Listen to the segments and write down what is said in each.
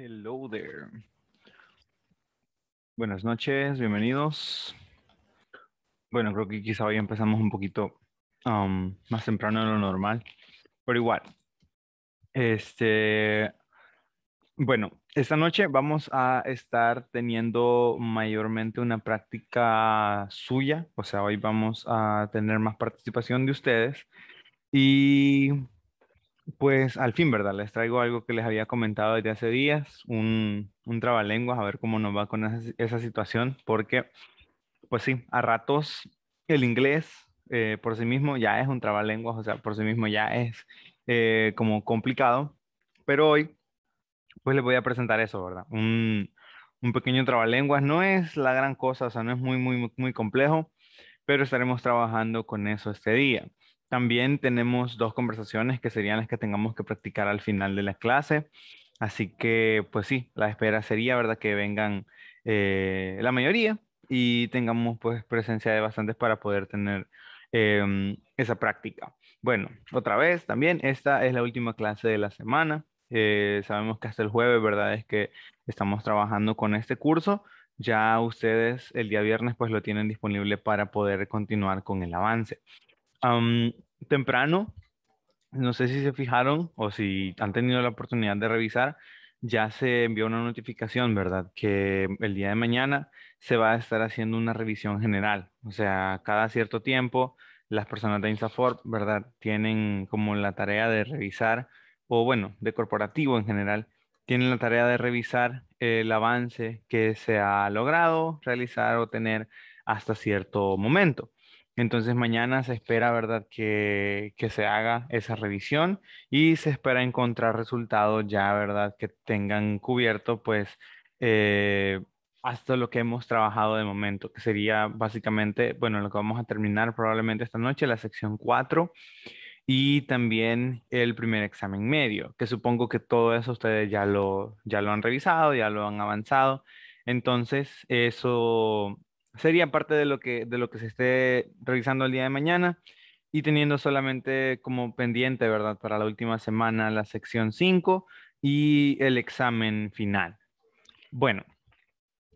Hello there. Buenas noches, bienvenidos. Bueno, creo que quizá hoy empezamos un poquito um, más temprano de lo normal, pero igual. Este, bueno, esta noche vamos a estar teniendo mayormente una práctica suya, o sea, hoy vamos a tener más participación de ustedes y pues al fin, ¿verdad? Les traigo algo que les había comentado desde hace días, un, un trabalenguas, a ver cómo nos va con esa, situación, porque, pues sí, a ratos el inglés eh, por sí mismo ya es un trabalenguas, o sea, por sí mismo ya es eh, como complicado, pero hoy, pues les voy a presentar eso, ¿verdad? Un, un pequeño trabalenguas, no es la gran cosa, o sea, no es muy, muy, muy complejo, pero estaremos trabajando con eso este día. También tenemos dos conversaciones que serían las que tengamos que practicar al final de la clase. Así que, pues sí, la espera sería, ¿verdad?, que vengan eh, la mayoría y tengamos pues, presencia de bastantes para poder tener em, esa práctica. Bueno, otra vez también, esta es la última clase de la semana. Eh, sabemos que hasta el jueves, ¿verdad? Es que estamos trabajando con este curso. Ya ustedes el día viernes pues lo tienen disponible para poder continuar con el avance temprano, no sé si se fijaron o si han tenido la oportunidad de revisar, ya se envió una notificación, ¿verdad? Que el día de mañana se va a estar haciendo una revisión general. O sea, cada cierto tiempo las personas de Insafor, ¿verdad? Tienen como la tarea de revisar, o bueno, de corporativo en general, tienen la tarea de revisar el avance que se ha logrado realizar o tener hasta cierto momento. Entonces mañana se espera, ¿verdad?, que, se haga esa revisión y se espera encontrar resultados ya, ¿verdad?, que tengan cubierto, pues, eh, hasta lo que hemos trabajado de momento, que sería básicamente, bueno, lo que vamos a terminar probablemente esta noche, la sección 4 y también el primer examen medio, que supongo que todo eso ustedes ya lo, ya lo han revisado, ya lo han avanzado. Entonces, eso Sería parte de lo que, de lo que se esté revisando el día de mañana y teniendo solamente como pendiente, ¿verdad? Para la última semana la sección 5 y el examen final. Bueno,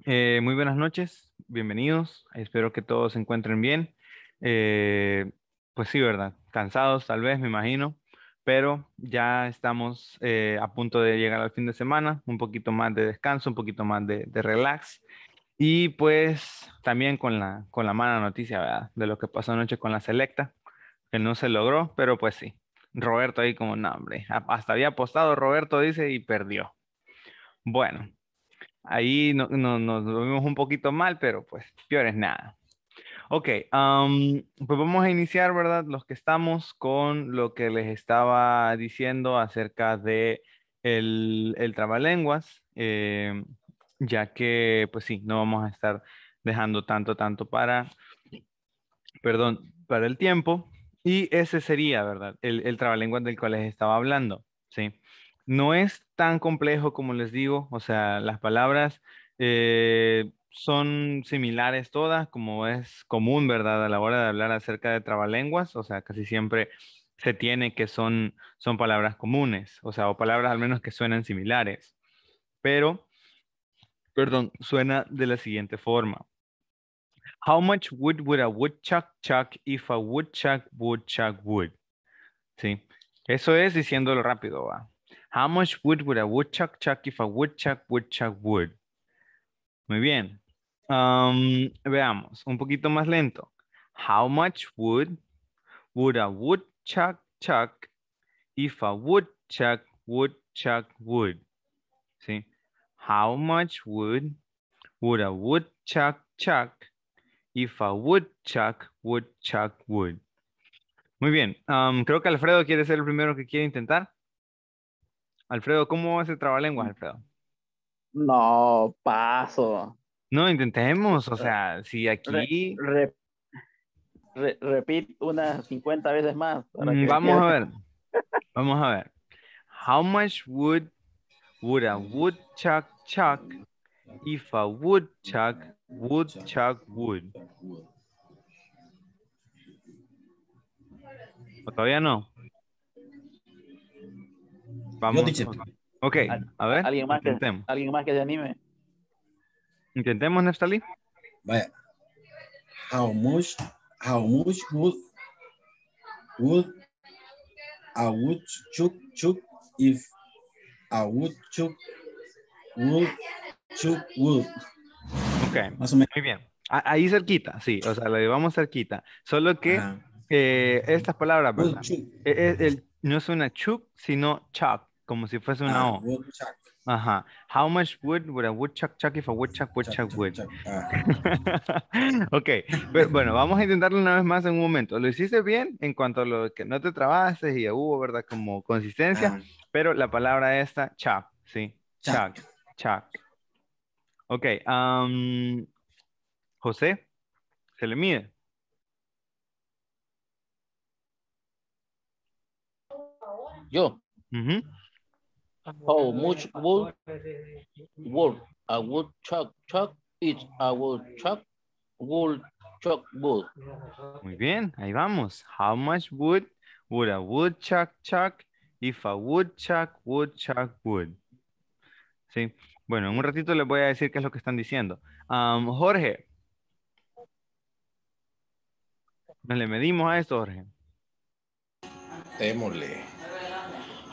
eh, muy buenas noches, bienvenidos, espero que todos se encuentren bien. Eh, pues sí, ¿verdad? Cansados tal vez, me imagino, pero ya estamos eh, a punto de llegar al fin de semana, un poquito más de descanso, un poquito más de relax y pues también con la, con la mala noticia, De lo que pasó anoche con la selecta, que no se logró, pero pues sí. Roberto ahí como, no, hombre, hasta había apostado Roberto, dice, y perdió. Bueno, ahí no, nos vimos un poquito mal, pero pues peor es nada. Ok, pues vamos a iniciar, ¿verdad? Los que estamos con lo que les estaba diciendo acerca de el, el trabalenguas. Eh, ya que, pues sí, no vamos a estar dejando tanto, tanto para, perdón, para el tiempo. Y ese sería, ¿verdad? El, el trabalenguas del cual les estaba hablando, ¿sí? No es tan complejo como les digo, o sea, las palabras eh, son similares todas, como es común, ¿verdad? A la hora de hablar acerca de trabalenguas, o sea, casi siempre se tiene que son, son palabras comunes, o sea, o palabras al menos que suenan similares. Pero perdón, suena de la siguiente forma. How much wood would a woodchuck chuck if a woodchuck would chuck wood? Sí, eso es diciéndolo rápido, va. How much wood would a woodchuck chuck if a woodchuck would chuck wood? Muy bien. Um, veamos, un poquito más lento. How much wood would a woodchuck chuck if a woodchuck would chuck wood? Sí. How much wood would a woodchuck chuck if a woodchuck would chuck wood? Muy bien, um, creo que Alfredo quiere ser el primero que quiere intentar. Alfredo, ¿cómo hace trabalenguas, Alfredo? No, paso. No, intentemos, o sea, si aquí... repite unas 50 veces más. Mm, vamos a ver. Vamos a ver. How much wood would a woodchuck chuck, if I would chuck, would chuck wood. todavía no? Vamos. Ok, a ver. ¿Alguien más, que, ¿alguien más que se anime? Intentemos, Neftali. Vaya. How much, how much would, would I would chuck, chuck if I would chuck Wood, Chuck Wood. Ok, Más o menos. muy bien. ahí cerquita, sí, o sea, lo llevamos cerquita. Solo que eh, estas palabras, ¿verdad? E, e, el, no es una Chuck, sino Chuck, como si fuese una ah, O. Ajá. How much wood would a woodchuck chuck if a woodchuck Chuck, ah. ok, bueno, vamos a intentarlo una vez más en un momento. Lo hiciste bien en cuanto a lo que no te trabases y hubo, ¿verdad? Como consistencia, pero la palabra esta, chuck, ¿sí? chuck. Chuck. Ok. Um, José, ¿se le mide? Yo. Oh, much wood, wood, a wood chuck, chuck, it's a wood chuck, wood chuck, wood. Muy bien, ahí vamos. How much wood would a wood chuck chuck if a wood chuck wood chuck wood Sí. Bueno, en un ratito les voy a decir qué es lo que están diciendo. Jorge. ¿Nos le medimos a esto, Jorge? Démosle.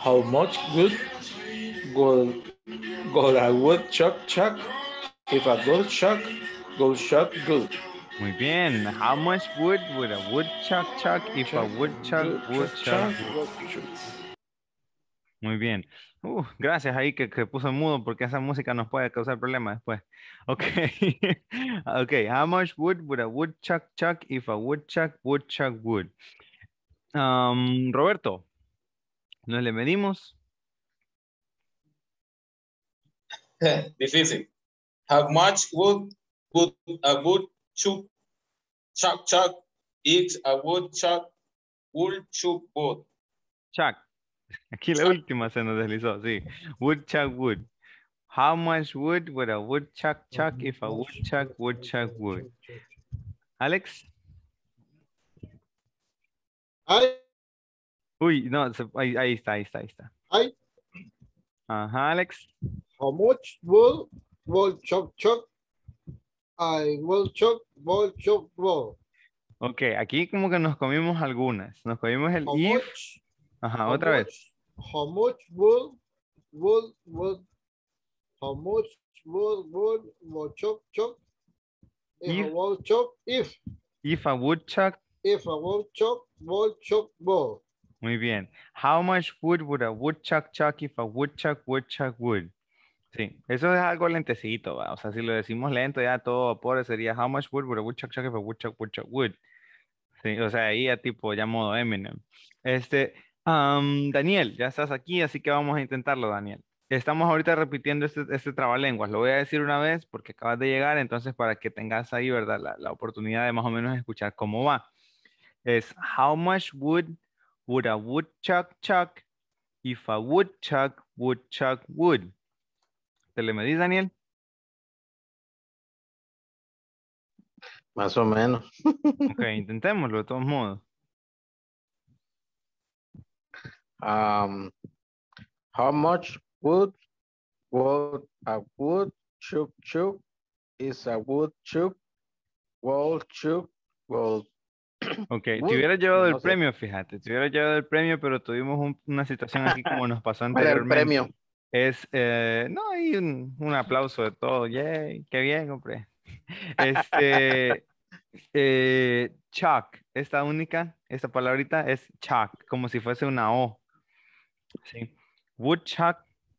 How much good gold, gold a woodchuck chuck if a go chuck good? Muy bien. How much wood would a woodchuck chuck if a woodchuck woodchuck? chuck. Muy bien. gracias ahí que, que, puso mudo porque esa música nos puede causar problemas después. Ok. ok. How much wood would a woodchuck chuck if a woodchuck chuck wood? Um, Roberto, ¿nos le medimos? Difícil. How much wood would a woodchuck chuck chuck if a woodchuck chuck wood? Chuck. Aquí la última se nos deslizó, sí. Woodchuck wood. How much wood would a woodchuck chuck if a woodchuck woodchuck wood Alex? Ay. Uy, no, ahí, está, ahí está, ahí está. Ay. Ajá, Alex. How much wood would chuck chuck? I will chuck, will chuck, Ok, aquí como que nos comimos algunas. Nos comimos el Ajá, otra vez. How much would, Wood, wood... how much wood would, woodchuck, chuck, if, if a chop if. If a woodchuck. If a woodchuck, chuck wood. Muy bien. How much wood would a woodchuck chuck if a woodchuck, woodchuck wood. Sí, eso es algo lentecito, ¿va? o sea, si lo decimos lento ya todo eso sería how much wood would a woodchuck chuck if a woodchuck, woodchuck wood. Sí, o sea, ahí ya tipo ya modo Eminem. Este, Daniel, ya estás aquí, así que vamos a intentarlo, Daniel. Estamos ahorita repitiendo este, este, trabalenguas. Lo voy a decir una vez porque acabas de llegar, entonces para que tengas ahí, ¿verdad? La, oportunidad de más o menos escuchar cómo va. Es, how much wood would a woodchuck chuck if a woodchuck would chuck wood? ¿Te le medís, Daniel? Más o menos. Ok, intentémoslo de todos modos. Um, how much wood would a wood chup is a wood chup? Wall chup Ok, te hubiera llevado el premio, fíjate, te hubiera llevado el premio, pero tuvimos una situación así como nos pasó anteriormente. el premio. Es, eh, no, hay un, aplauso de todo, yay, qué bien, hombre. Este, eh, chuck, esta única, esta palabrita es chuck, como si fuese una O. Sí. Woodchuck.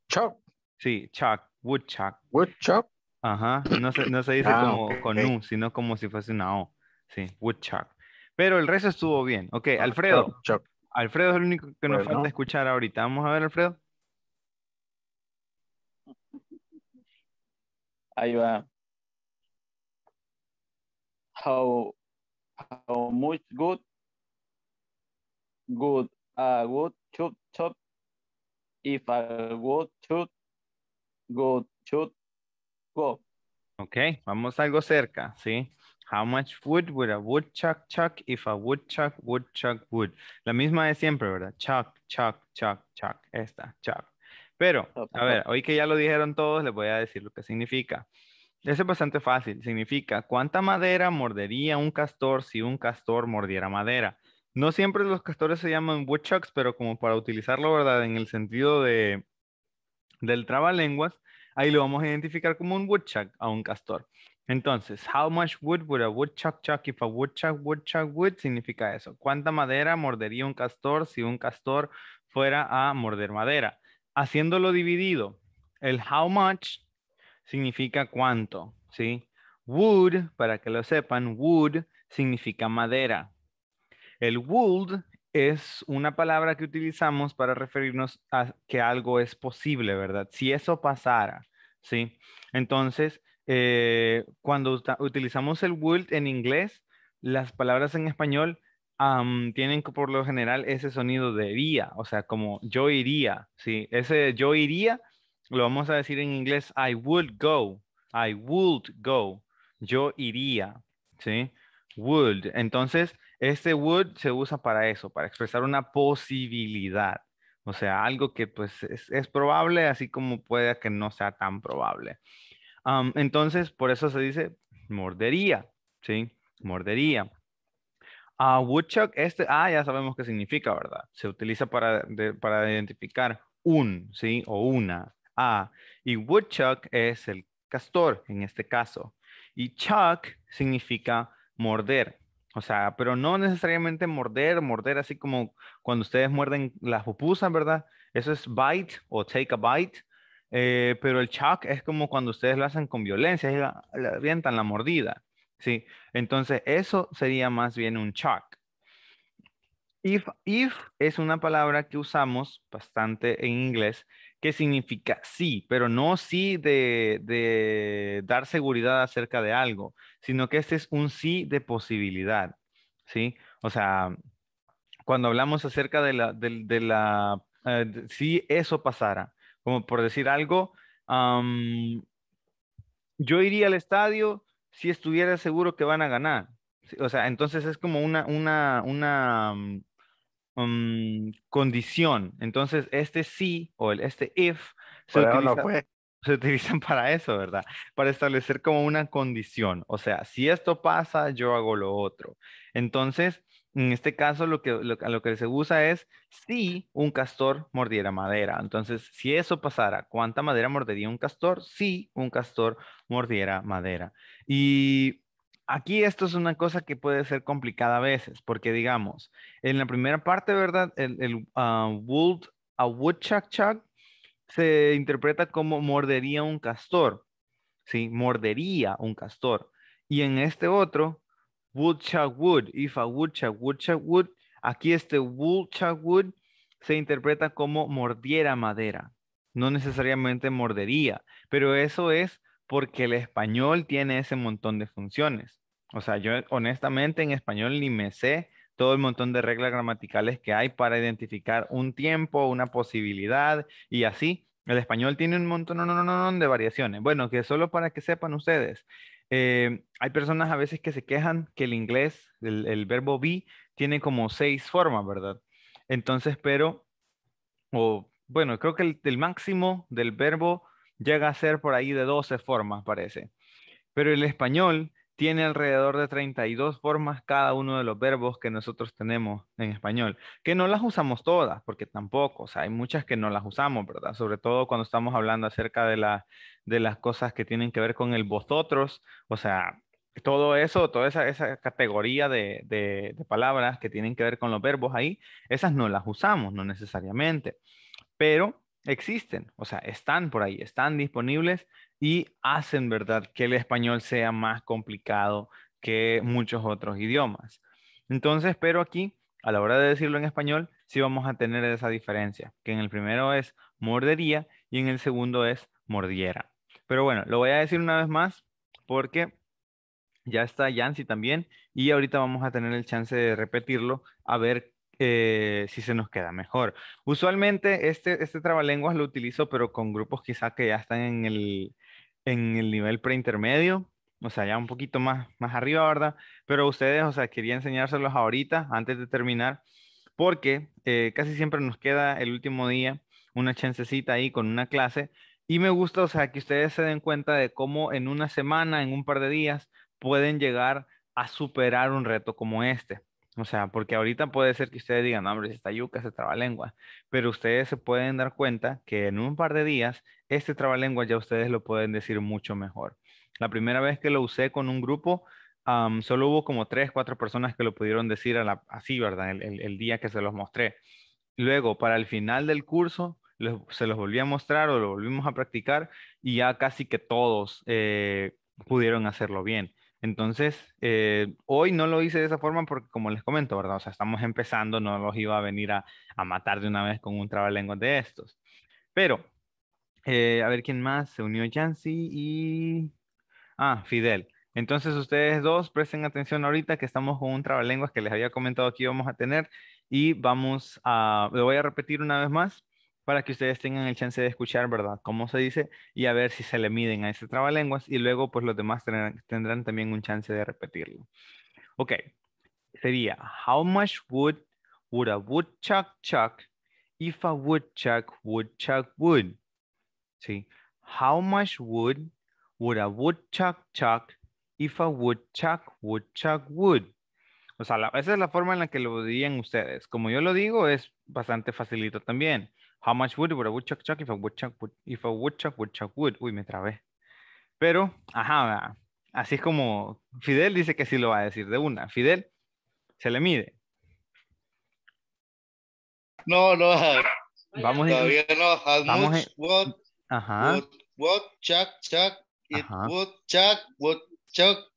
Chuck. Sí, Chuck. Woodchuck. Woodchuck. Ajá. No se, no se dice ah, como con U, sino como si fuese una O. Sí, Woodchuck. Pero el resto estuvo bien. Ok, Alfredo. Alfredo es el único que nos falta escuchar ahorita. Vamos a ver, Alfredo. Ahí va. How, how much good? Good, uh, good, chop, chop, if I would chuck, go chuck, go. okay, vamos algo cerca, ¿sí? How much wood would a woodchuck chuck if a woodchuck woodchuck wood? La misma de siempre, ¿verdad? Chuck, chuck, chuck, chuck. Esta, chuck. Pero, a ver, hoy que ya lo dijeron todos, les voy a decir lo que significa. Eso es bastante fácil. Significa, ¿cuánta madera mordería un castor si un castor mordiera madera? No siempre los castores se llaman woodchucks, pero como para utilizarlo, ¿verdad? En el sentido del trabalenguas, ahí lo vamos a identificar como un woodchuck a un castor. Entonces, how much wood would a woodchuck chuck if a woodchuck woodchuck wood significa eso. ¿Cuánta madera mordería un castor si un castor fuera a morder madera? Haciéndolo dividido, el how much significa cuánto, ¿sí? Wood, para que lo sepan, wood significa madera, el would es una palabra que utilizamos para referirnos a que algo es posible, ¿verdad? Si eso pasara, ¿sí? Entonces, eh, cuando utilizamos el would en inglés, las palabras en español tienen por lo general ese sonido de iría, o sea, como yo iría, ¿sí? Ese yo iría lo vamos a decir en inglés, I would go, I would go, yo iría, ¿sí? Would. Entonces, este would se usa para eso, para expresar una posibilidad. O sea, algo que pues es, probable, así como puede que no sea tan probable. entonces, por eso se dice mordería, ¿sí? Mordería. A ah, woodchuck, este, ah, ya sabemos qué significa, ¿verdad? Se utiliza para, para identificar un, ¿sí? O una, ah. Y woodchuck es el castor en este caso. Y chuck significa morder. O sea, pero no necesariamente morder, morder así como cuando ustedes muerden las pupusas, ¿verdad? Eso es bite o take a bite. Eh, pero el chuck es como cuando ustedes lo hacen con violencia, la, le avientan la mordida, ¿sí? Entonces, eso sería más bien un chuck. If, if es una palabra que usamos bastante en inglés ¿Qué significa sí, pero no sí de, de, dar seguridad acerca de algo, sino que este es un sí de posibilidad, ¿sí? O sea, cuando hablamos acerca de la, de, de la eh, si eso pasara, como por decir algo, yo iría al estadio si estuviera seguro que van a ganar. O sea, entonces es como una, una, una, Mm, condición. Entonces, este sí o el, este if se, utilizan para eso, ¿verdad? Para establecer como una condición. O sea, si esto pasa, yo hago lo otro. Entonces, en este caso, lo que, lo, que se usa es si un castor mordiera madera. Entonces, si eso pasara, ¿cuánta madera mordería un castor? Si un castor mordiera madera. Y aquí esto es una cosa que puede ser complicada a veces, porque digamos, en la primera parte, ¿verdad? El, ah, wood, a woodchuck chuck se interpreta como mordería un castor, ¿sí? Mordería un castor. Y en este otro, woodchuck wood, if a woodchuck, woodchuck wood, aquí este woodchuck wood se interpreta como mordiera madera, no necesariamente mordería, pero eso es porque el español tiene ese montón de funciones. O sea, yo honestamente en español ni me sé todo el montón de reglas gramaticales que hay para identificar un tiempo, una posibilidad y así. El español tiene un montón no, no, no, de variaciones. Bueno, que solo para que sepan ustedes, eh, hay personas a veces que se quejan que el inglés, el, verbo be, tiene como seis formas, ¿verdad? Entonces, pero, o bueno, creo que el, el máximo del verbo llega a ser por ahí de 12 formas, parece. Pero el español tiene alrededor de 32 formas cada uno de los verbos que nosotros tenemos en español, que no las usamos todas, porque tampoco, o sea, hay muchas que no las usamos, ¿verdad? Sobre todo cuando estamos hablando acerca de, de las cosas que tienen que ver con el vosotros, o sea, todo eso, toda esa, esa categoría de, de, palabras que tienen que ver con los verbos ahí, esas no las usamos, no necesariamente, pero existen, o sea, están por ahí, están disponibles y hacen, ¿verdad?, que el español sea más complicado que muchos otros idiomas. Entonces, pero aquí, a la hora de decirlo en español, sí vamos a tener esa diferencia, que en el primero es mordería y en el segundo es mordiera. Pero bueno, lo voy a decir una vez más porque ya está Yancy también y ahorita vamos a tener el chance de repetirlo a ver eh, si se nos queda mejor. Usualmente este, este trabalenguas lo utilizo, pero con grupos quizá que ya están en el, en el nivel preintermedio, o sea, ya un poquito más, más arriba, ¿verdad? Pero ustedes, o sea, quería enseñárselos ahorita, antes de terminar, porque eh, casi siempre nos queda el último día una chancecita ahí con una clase. Y me gusta, o sea, que ustedes se den cuenta de cómo en una semana, en un par de días, pueden llegar a superar un reto como este. O sea, porque ahorita puede ser que ustedes digan, no, hombre, si está yuca, se traba lengua. Pero ustedes se pueden dar cuenta que en un par de días, este trabalengua ya ustedes lo pueden decir mucho mejor. La primera vez que lo usé con un grupo, solo hubo como tres, cuatro personas que lo pudieron decir así, ¿verdad? El, día que se los mostré. Luego, para el final del curso, se los volví a mostrar o lo volvimos a practicar y ya casi que todos eh, pudieron hacerlo bien. Entonces, eh, hoy no lo hice de esa forma porque, como les comento, ¿verdad? O sea, estamos empezando, no los iba a venir a, matar de una vez con un trabalenguas de estos. Pero, eh, a ver quién más, se unió Yancy y... Ah, Fidel. Entonces, ustedes dos presten atención ahorita que estamos con un trabalenguas que les había comentado que íbamos a tener y vamos a... Lo voy a repetir una vez más para que ustedes tengan el chance de escuchar, ¿verdad? Cómo se dice y a ver si se le miden a ese trabalenguas y luego pues los demás tendrán, también un chance de repetirlo. Ok, sería, how much wood would a woodchuck chuck if a woodchuck would chuck wood? Sí, how much wood would a woodchuck chuck if a woodchuck would chuck wood? O sea, esa es la forma en la que lo dirían ustedes. Como yo lo digo, es bastante facilito también. How much wood would a woodchuck chuck if a woodchuck would, if a woodchuck chuck wood? Uy, me trabé. Pero, ajá, así es como Fidel dice que sí lo va a decir de una. Fidel, se le mide. No, no. Vamos a, no. vamos much a, wood, ajá. wood, chuck, chuck, it ajá. wood, chuck, wood, chuck,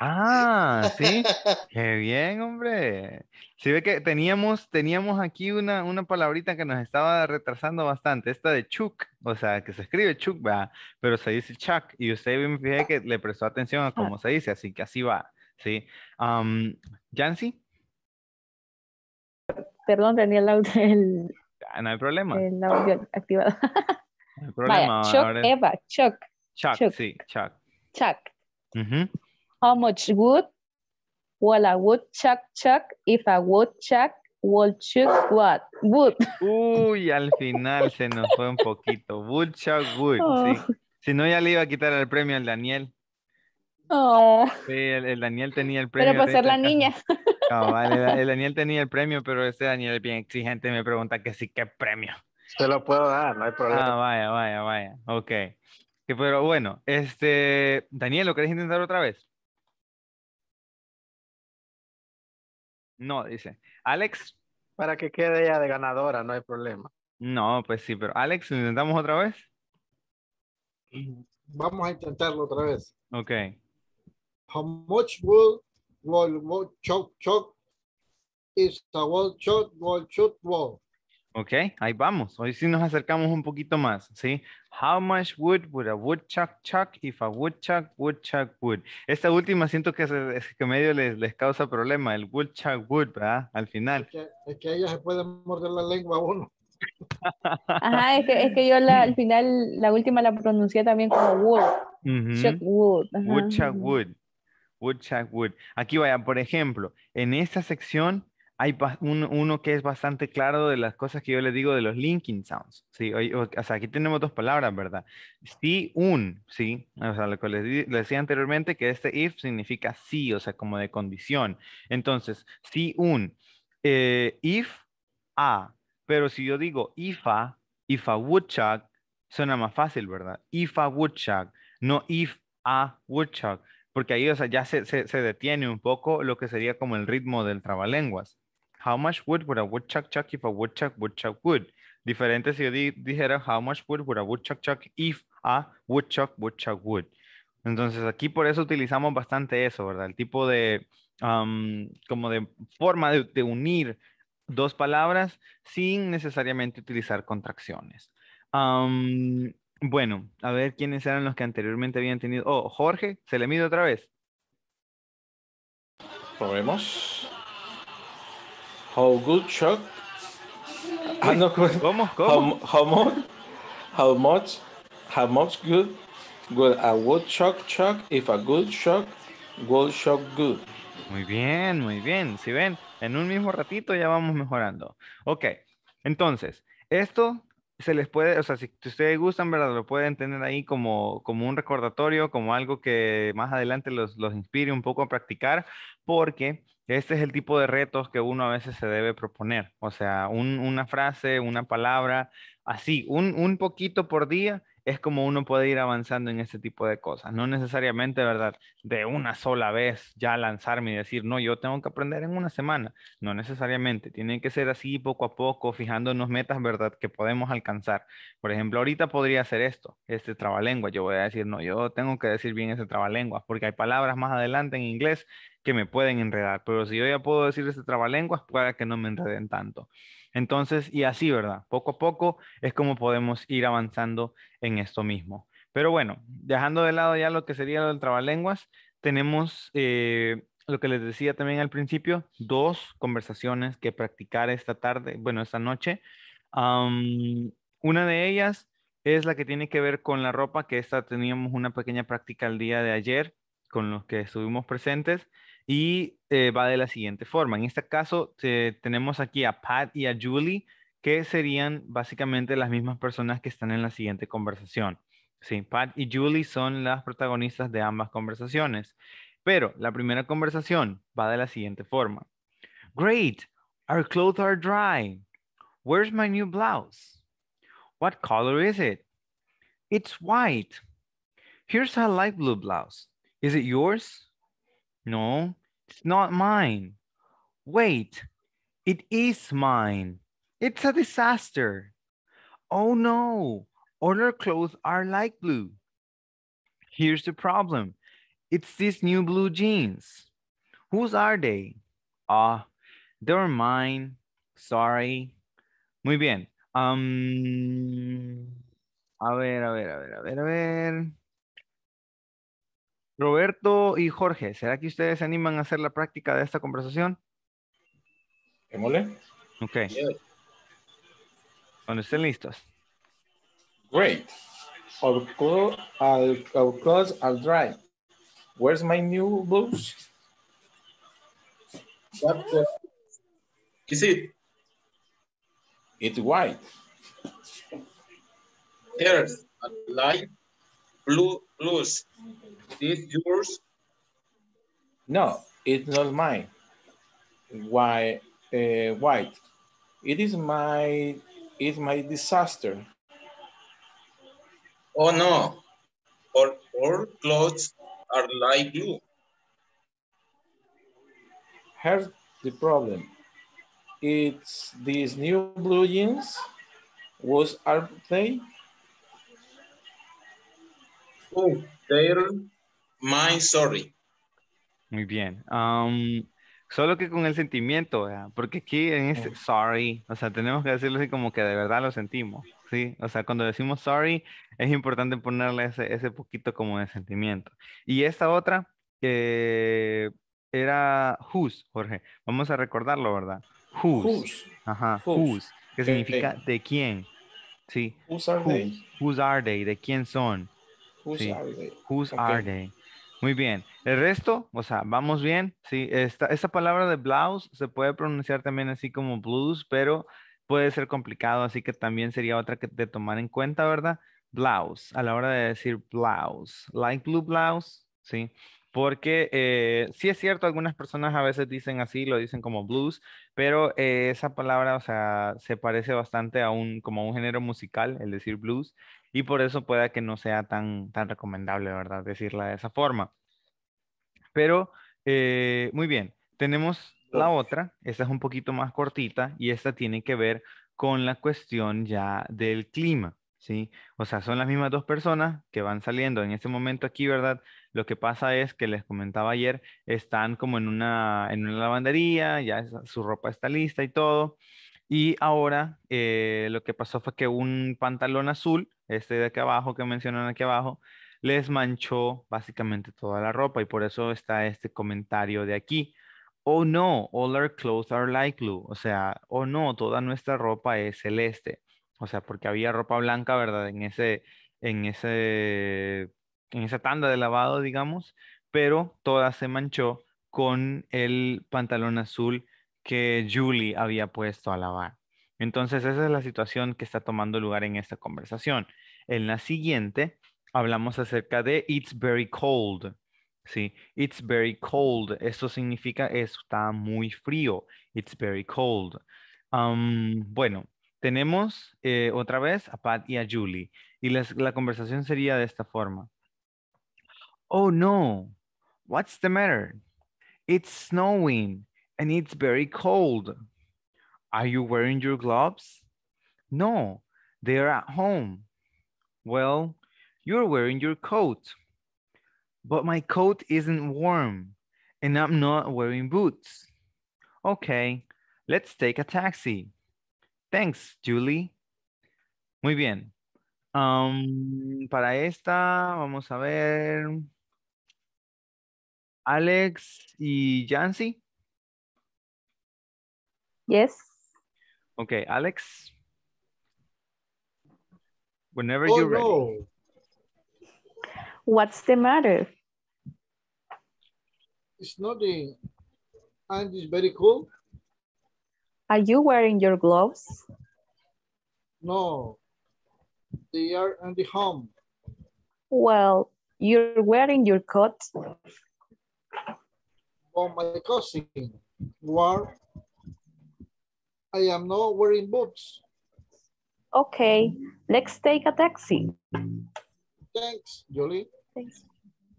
¡Ah! sí. Qué bien, hombre. Si ve que teníamos, teníamos aquí una, una palabrita que nos estaba retrasando bastante, esta de Chuck, o sea, que se escribe Chuck, va, pero se dice Chuck, y usted me fijé que le prestó atención a cómo se dice, así que así va, ¿sí? Perdón, tenía el audio, ah, no hay problema. El audio activado. No hay problema. Chuck, Eva, Chuck, Chuck. sí, Chuck. Chuck. How much wood will a wood chuck if a chuck will chuck what? Wood. Uy, al final se nos fue un poquito. wood. chuck oh. Sí. Si no, ya le iba a quitar el premio al Daniel. Oh. Sí, el, Daniel tenía el premio. Pero por ser la niña. el, Daniel tenía el premio, pero ese Daniel es bien exigente me pregunta que sí, ¿qué premio? Se lo puedo dar, no hay ah, problema. Ah, vaya, vaya, vaya. Ok. Pero bueno, este, Daniel, ¿lo querés intentar otra vez? No, dice. Alex. Para que quede ella de ganadora, no hay problema. No, pues sí, pero Alex, ¿lo intentamos otra vez? Mm, vamos a intentarlo otra vez. Ok. How much will will, choc, wall? Ok, ahí vamos. Hoy sí nos acercamos un poquito más, ¿sí? How much wood would a woodchuck chuck if a woodchuck chuck wood? Esta última siento que, es que medio les, les, causa problema, el woodchuck wood, ¿verdad? Al final. Es que, ellos se pueden morder la lengua uno. Ajá, es que, es que yo al final, la última la pronuncié también como wood. Chuck wood. Woodchuck wood. Woodchuck wood. Aquí vaya, por ejemplo, en esta sección hay uno que es bastante claro de las cosas que yo le digo de los linking sounds, ¿sí? O, sea, aquí tenemos dos palabras, ¿verdad? Si un, ¿sí? O sea, lo que les, decía anteriormente, que este if significa sí, o sea, como de condición. Entonces, si un, eh, if, a. Pero si yo digo if a, if a woodchuck, suena más fácil, ¿verdad? If a woodchuck, no if a woodchuck. Porque ahí, o sea, ya se, se, se detiene un poco lo que sería como el ritmo del trabalenguas how much wood would a woodchuck chuck if a woodchuck would chuck wood? Diferente si yo dijera, how much wood would a woodchuck chuck if a woodchuck would chuck wood? Entonces aquí por eso utilizamos bastante eso, ¿verdad? El tipo de, como de forma de, unir dos palabras sin necesariamente utilizar contracciones. bueno, a ver quiénes eran los que anteriormente habían tenido. Oh, Jorge, ¿se le mide otra vez? Probemos. How good shock. Ah, How, much, how much? good? Good. A good shock If a good good shock Muy bien, muy bien. Si ven, en un mismo ratito ya vamos mejorando. Ok, entonces, esto se les puede, o sea, si ustedes gustan, ¿verdad? Lo pueden tener ahí como, como un recordatorio, como algo que más adelante los, los inspire un poco a practicar, porque este es el tipo de retos que uno a veces se debe proponer. O sea, una frase, una palabra, así, un poquito por día es como uno puede ir avanzando en este tipo de cosas. No necesariamente, ¿verdad? De una sola vez ya lanzarme y decir, no, yo tengo que aprender en una semana. No necesariamente. Tienen que ser así poco a poco, fijándonos metas, ¿verdad? Que podemos alcanzar. Por ejemplo, ahorita podría hacer esto, este trabalengua. Yo voy a decir, no, yo tengo que decir bien ese trabalenguas, porque hay palabras más adelante en inglés que me pueden enredar. Pero si yo ya puedo decir ese trabalenguas, para que no me enreden tanto. Entonces, y así, ¿verdad? Poco a poco es como podemos ir avanzando en esto mismo. Pero bueno, dejando de lado ya lo que sería lo del trabalenguas, tenemos eh, lo que les decía también al principio, dos conversaciones que practicar esta tarde, bueno, esta noche. una de ellas es la que tiene que ver con la ropa, que esta teníamos una pequeña práctica el día de ayer con los que estuvimos presentes y eh, va de la siguiente forma. En este caso eh, tenemos aquí a Pat y a Julie que serían básicamente las mismas personas que están en la siguiente conversación. Sí, Pat y Julie son las protagonistas de ambas conversaciones. Pero la primera conversación va de la siguiente forma. Great, our clothes are dry. Where's my new blouse? What color is it? It's white. Here's a light blue blouse. Is it yours? No, it's not mine. Wait, it is mine. It's a disaster. Oh no, all our clothes are light blue. Here's the problem. It's these new blue jeans. Whose are they? Ah, uh, they're mine. Sorry. Muy bien. Um, a ver, a ver, a ver, a ver, a ver. Roberto y Jorge, ¿será que ustedes se animan a hacer la práctica de esta conversación? ¿Qué mole? Ok. Cuando estén listos. Great. I'll, close, I'll, dry. Where's my new boots? What it? It's white. There's a light blue Luz, Is yours? No, it's not mine. Why? Uh, white. It is my. It's my disaster. Oh no! All all clothes are like you. Here's the problem. It's these new blue jeans. Was are they? Oh, my sorry. Muy bien. Um, solo que con el sentimiento, porque aquí en este sorry, o sea, tenemos que decirlo así como que de verdad lo sentimos, ¿sí? O sea, cuando decimos sorry, es importante ponerle ese, poquito como de sentimiento. Y esta otra era whose, Jorge. Vamos a recordarlo, ¿verdad? Whose. Ajá, whose. que eh, significa eh. de quién, ¿sí? Whose are they? ¿De quién son? are Muy bien. El resto, o sea, vamos bien. Sí, esta, palabra de blouse se puede pronunciar también así como blues, pero puede ser complicado, así que también sería otra que de tomar en cuenta, ¿verdad? Blouse, a la hora de decir blouse, like blue blouse, ¿sí? Porque eh, sí es cierto, algunas personas a veces dicen así, lo dicen como blues, pero eh, esa palabra, o sea, se parece bastante a un, como a un género musical, el decir blues y por eso pueda que no sea tan, recomendable, ¿verdad? Decirla de esa forma. Pero, eh, muy bien, tenemos la otra, esta es un poquito más cortita y esta tiene que ver con la cuestión ya del clima, ¿sí? O sea, son las mismas dos personas que van saliendo en este momento aquí, ¿verdad? Lo que pasa es que les comentaba ayer, están como en una, en una lavandería, ya su ropa está lista y todo. Y ahora eh, lo que pasó fue que un pantalón azul, este de aquí abajo que mencionan aquí abajo, les manchó básicamente toda la ropa y por eso está este comentario de aquí. Oh no, all our clothes are light blue. O sea, oh no, toda nuestra ropa es celeste. O sea, porque había ropa blanca, ¿verdad? En ese, en ese, en esa tanda de lavado, digamos, pero toda se manchó con el pantalón azul que Julie había puesto a lavar. Entonces, esa es la situación que está tomando lugar en esta conversación. En la siguiente, hablamos acerca de It's very cold. Sí, it's very cold. Esto significa está muy frío. It's very cold. bueno, tenemos eh, otra vez a Pat y a Julie. Y la conversación sería de esta forma. Oh no, what's the matter? It's snowing. and it's very cold. Are you wearing your gloves? No, they are at home. Well, you're wearing your coat. But my coat isn't warm and I'm not wearing boots. Okay, let's take a taxi. Thanks, Julie. Muy bien. Um, para esta, vamos a ver. Alex y Jancy. Yes. Okay, Alex. Whenever oh, you're ready. What's the matter? It's nothing. And it's very cool. Are you wearing your gloves? No. They are in the home. Well, you're wearing your coat. Oh, my cousin wore I am not wearing boots. Okay, let's take a taxi. Thanks, Jolie. Thanks.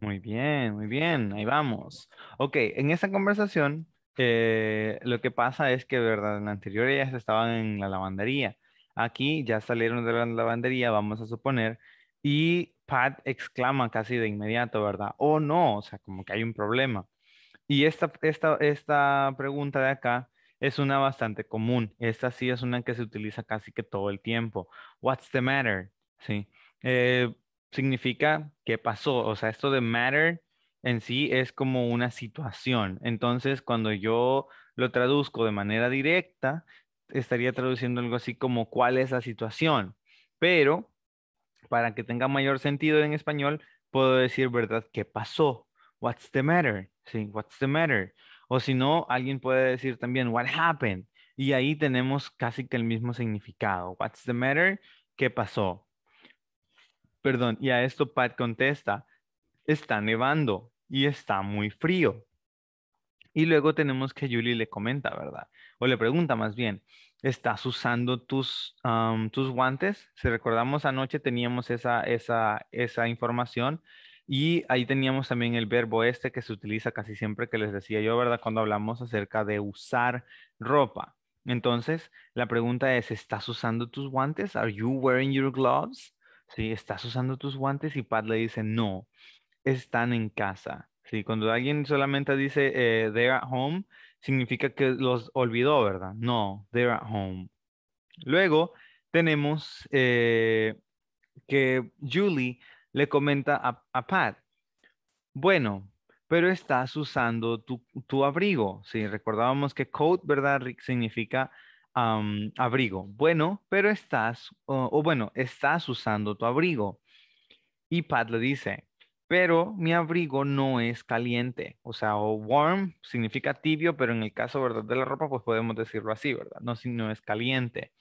Muy bien, muy bien, ahí vamos. Ok, en esta conversación eh, lo que pasa es que ¿verdad? en la anterior ellas estaban en la lavandería. Aquí ya salieron de la lavandería, vamos a suponer, y Pat exclama casi de inmediato, ¿verdad? Oh no, o sea, como que hay un problema. Y esta, esta, esta pregunta de acá es una bastante común. Esta sí es una que se utiliza casi que todo el tiempo. What's the matter? Sí. Eh, significa qué pasó. O sea, esto de matter en sí es como una situación. Entonces, cuando yo lo traduzco de manera directa, estaría traduciendo algo así como cuál es la situación. Pero para que tenga mayor sentido en español, puedo decir, ¿verdad? ¿Qué pasó? What's the matter? Sí, what's the matter? O si no, alguien puede decir también, what happened? Y ahí tenemos casi que el mismo significado. What's the matter? ¿Qué pasó? Perdón, y a esto Pat contesta, está nevando y está muy frío. Y luego tenemos que Julie le comenta, ¿verdad? O le pregunta más bien, ¿estás usando tus, guantes? Si recordamos anoche teníamos esa, esa, esa información y ahí teníamos también el verbo este que se utiliza casi siempre que les decía yo, ¿verdad? Cuando hablamos acerca de usar ropa. Entonces, la pregunta es, ¿estás usando tus guantes? Are you wearing your gloves? Sí, ¿estás usando tus guantes? Y Pat le dice, no, están en casa. Sí, cuando alguien solamente dice, eh, they're at home, significa que los olvidó, ¿verdad? No, they're at home. Luego tenemos eh, que Julie le comenta a, Pat, bueno, pero estás usando tu, abrigo. Sí, recordábamos que coat, ¿verdad, Rick? Significa abrigo. Bueno, pero estás, o bueno, estás usando tu abrigo. Y Pat le dice, pero mi abrigo no es caliente. O sea, o warm significa tibio, pero en el caso, ¿verdad? De la ropa, pues podemos decirlo así, ¿verdad? No, si no es caliente.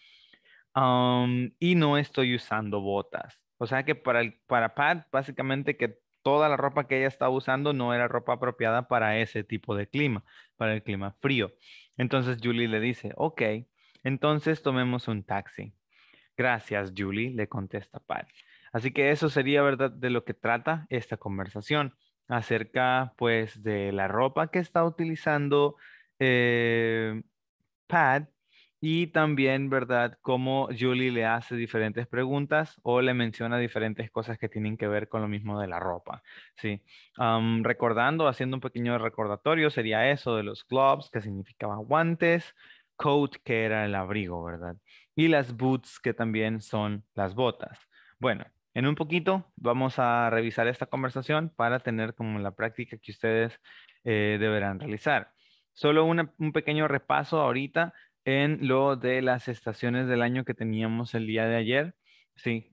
y no estoy usando botas. O sea que para, para Pat, básicamente que toda la ropa que ella estaba usando no era ropa apropiada para ese tipo de clima, para el clima frío. Entonces Julie le dice, ok, entonces tomemos un taxi. Gracias, Julie, le contesta Pat. Así que eso sería, ¿verdad?, de lo que trata esta conversación acerca, pues, de la ropa que está utilizando eh, Pat y también, ¿verdad?, cómo Julie le hace diferentes preguntas o le menciona diferentes cosas que tienen que ver con lo mismo de la ropa. Sí. recordando, haciendo un pequeño recordatorio, sería eso de los gloves, que significaba guantes, coat, que era el abrigo, ¿verdad? Y las boots, que también son las botas. Bueno, en un poquito vamos a revisar esta conversación para tener como la práctica que ustedes eh, deberán realizar. Solo un pequeño repaso ahorita en lo de las estaciones del año que teníamos el día de ayer. Sí,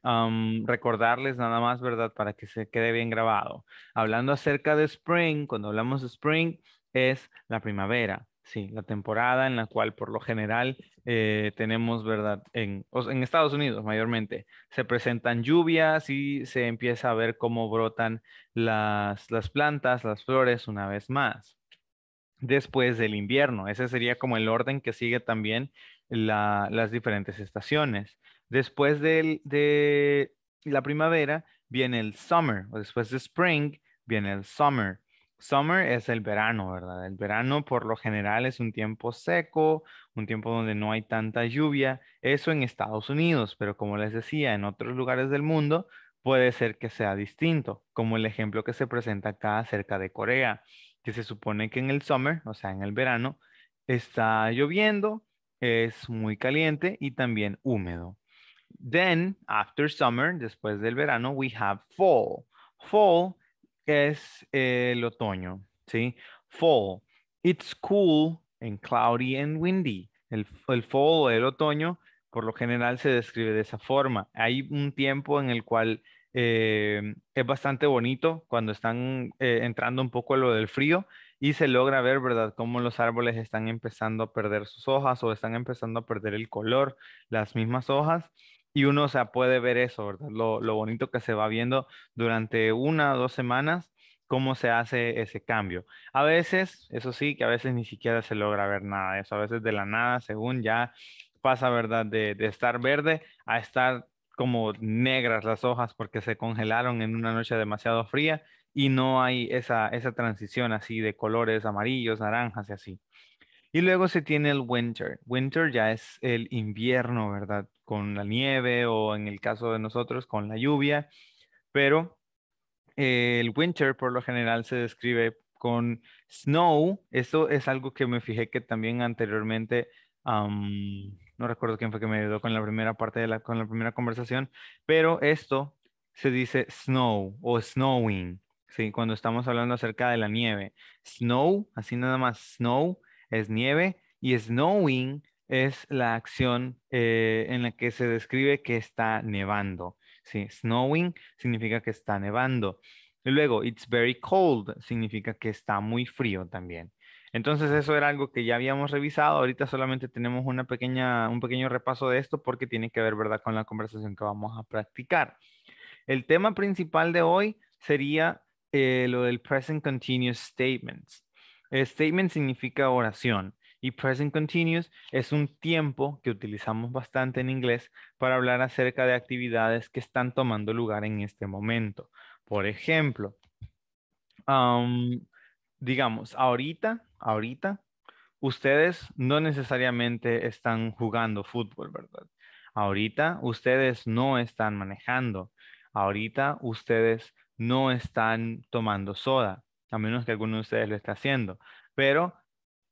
recordarles nada más, ¿verdad? Para que se quede bien grabado. Hablando acerca de spring, cuando hablamos de spring, es la primavera, sí, la temporada en la cual por lo general eh, tenemos, ¿verdad? En, Estados Unidos mayormente, se presentan lluvias y se empieza a ver cómo brotan las plantas, las flores una vez más después del invierno. Ese sería como el orden que sigue también las diferentes estaciones. Después de la primavera viene el summer, o después de spring viene el summer. Summer es el verano, ¿verdad? El verano por lo general es un tiempo seco, un tiempo donde no hay tanta lluvia, eso en Estados Unidos, pero como les decía, en otros lugares del mundo puede ser que sea distinto, como el ejemplo que se presenta acá cerca de Corea que se supone que en el summer, o sea, en el verano, está lloviendo, es muy caliente y también húmedo. Then, after summer, después del verano, we have fall. Fall es eh, el otoño, ¿sí? Fall. It's cool and cloudy and windy. El, el fall o el otoño, por lo general, se describe de esa forma. Hay un tiempo en el cual eh, es bastante bonito cuando están eh, entrando un poco lo del frío y se logra ver, ¿verdad?, cómo los árboles están empezando a perder sus hojas o están empezando a perder el color, las mismas hojas. Y uno se puede ver eso, ¿verdad? Lo, bonito que se va viendo durante una o dos semanas, cómo se hace ese cambio. A veces, eso sí, que a veces ni siquiera se logra ver nada de eso. A veces de la nada, según ya pasa, ¿verdad? De, de estar verde a estar como negras las hojas porque se congelaron en una noche demasiado fría y no hay esa, esa transición así de colores amarillos, naranjas y así. Y luego se tiene el winter. Winter ya es el invierno, ¿verdad? Con la nieve o en el caso de nosotros con la lluvia, pero eh, el winter por lo general se describe con snow. Eso es algo que me fijé que también anteriormente no recuerdo quién fue que me ayudó con la primera parte de con la primera conversación, pero esto se dice snow o snowing, ¿sí? Cuando estamos hablando acerca de la nieve. Snow, así nada más, snow es nieve y snowing es la acción eh, en la que se describe que está nevando, ¿sí? Snowing significa que está nevando. Y luego, it's very cold significa que está muy frío también. Entonces eso era algo que ya habíamos revisado, ahorita solamente tenemos una pequeña, un pequeño repaso de esto porque tiene que ver, ¿verdad?, con la conversación que vamos a practicar. El tema principal de hoy sería eh, lo del present continuous statements. Eh, statement significa oración y present continuous es un tiempo que utilizamos bastante en inglés para hablar acerca de actividades que están tomando lugar en este momento. Por ejemplo, digamos, ahorita, ahorita, ustedes no necesariamente están jugando fútbol, ¿verdad? Ahorita ustedes no están manejando. Ahorita ustedes no están tomando soda, a menos que alguno de ustedes lo esté haciendo. Pero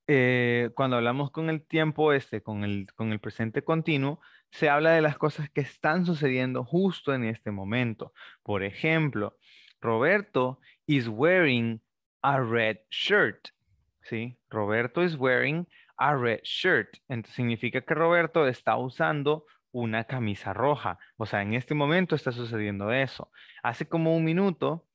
eh, cuando hablamos con el tiempo este, con el, con el presente continuo, se habla de las cosas que están sucediendo justo en este momento. Por ejemplo, Roberto is wearing a red shirt. ¿Sí? Roberto is wearing a red shirt. Entonces significa que Roberto está usando una camisa roja. O sea, en este momento está sucediendo eso. Hace como un minuto,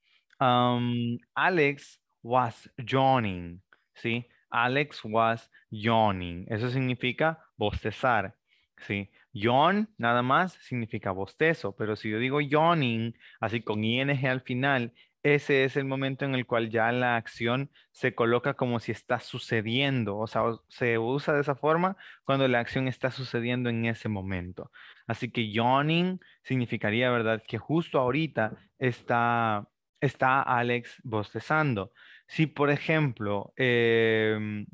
um, Alex was yawning. ¿Sí? Alex was yawning. Eso significa bostezar. ¿Sí? Yawn nada más significa bostezo, pero si yo digo yawning, así con ing al final, ese es el momento en el cual ya la acción se coloca como si está sucediendo, o sea, se usa de esa forma cuando la acción está sucediendo en ese momento. Así que yawning significaría, ¿verdad?, que justo ahorita está, está Alex bostezando. Si, por ejemplo, em,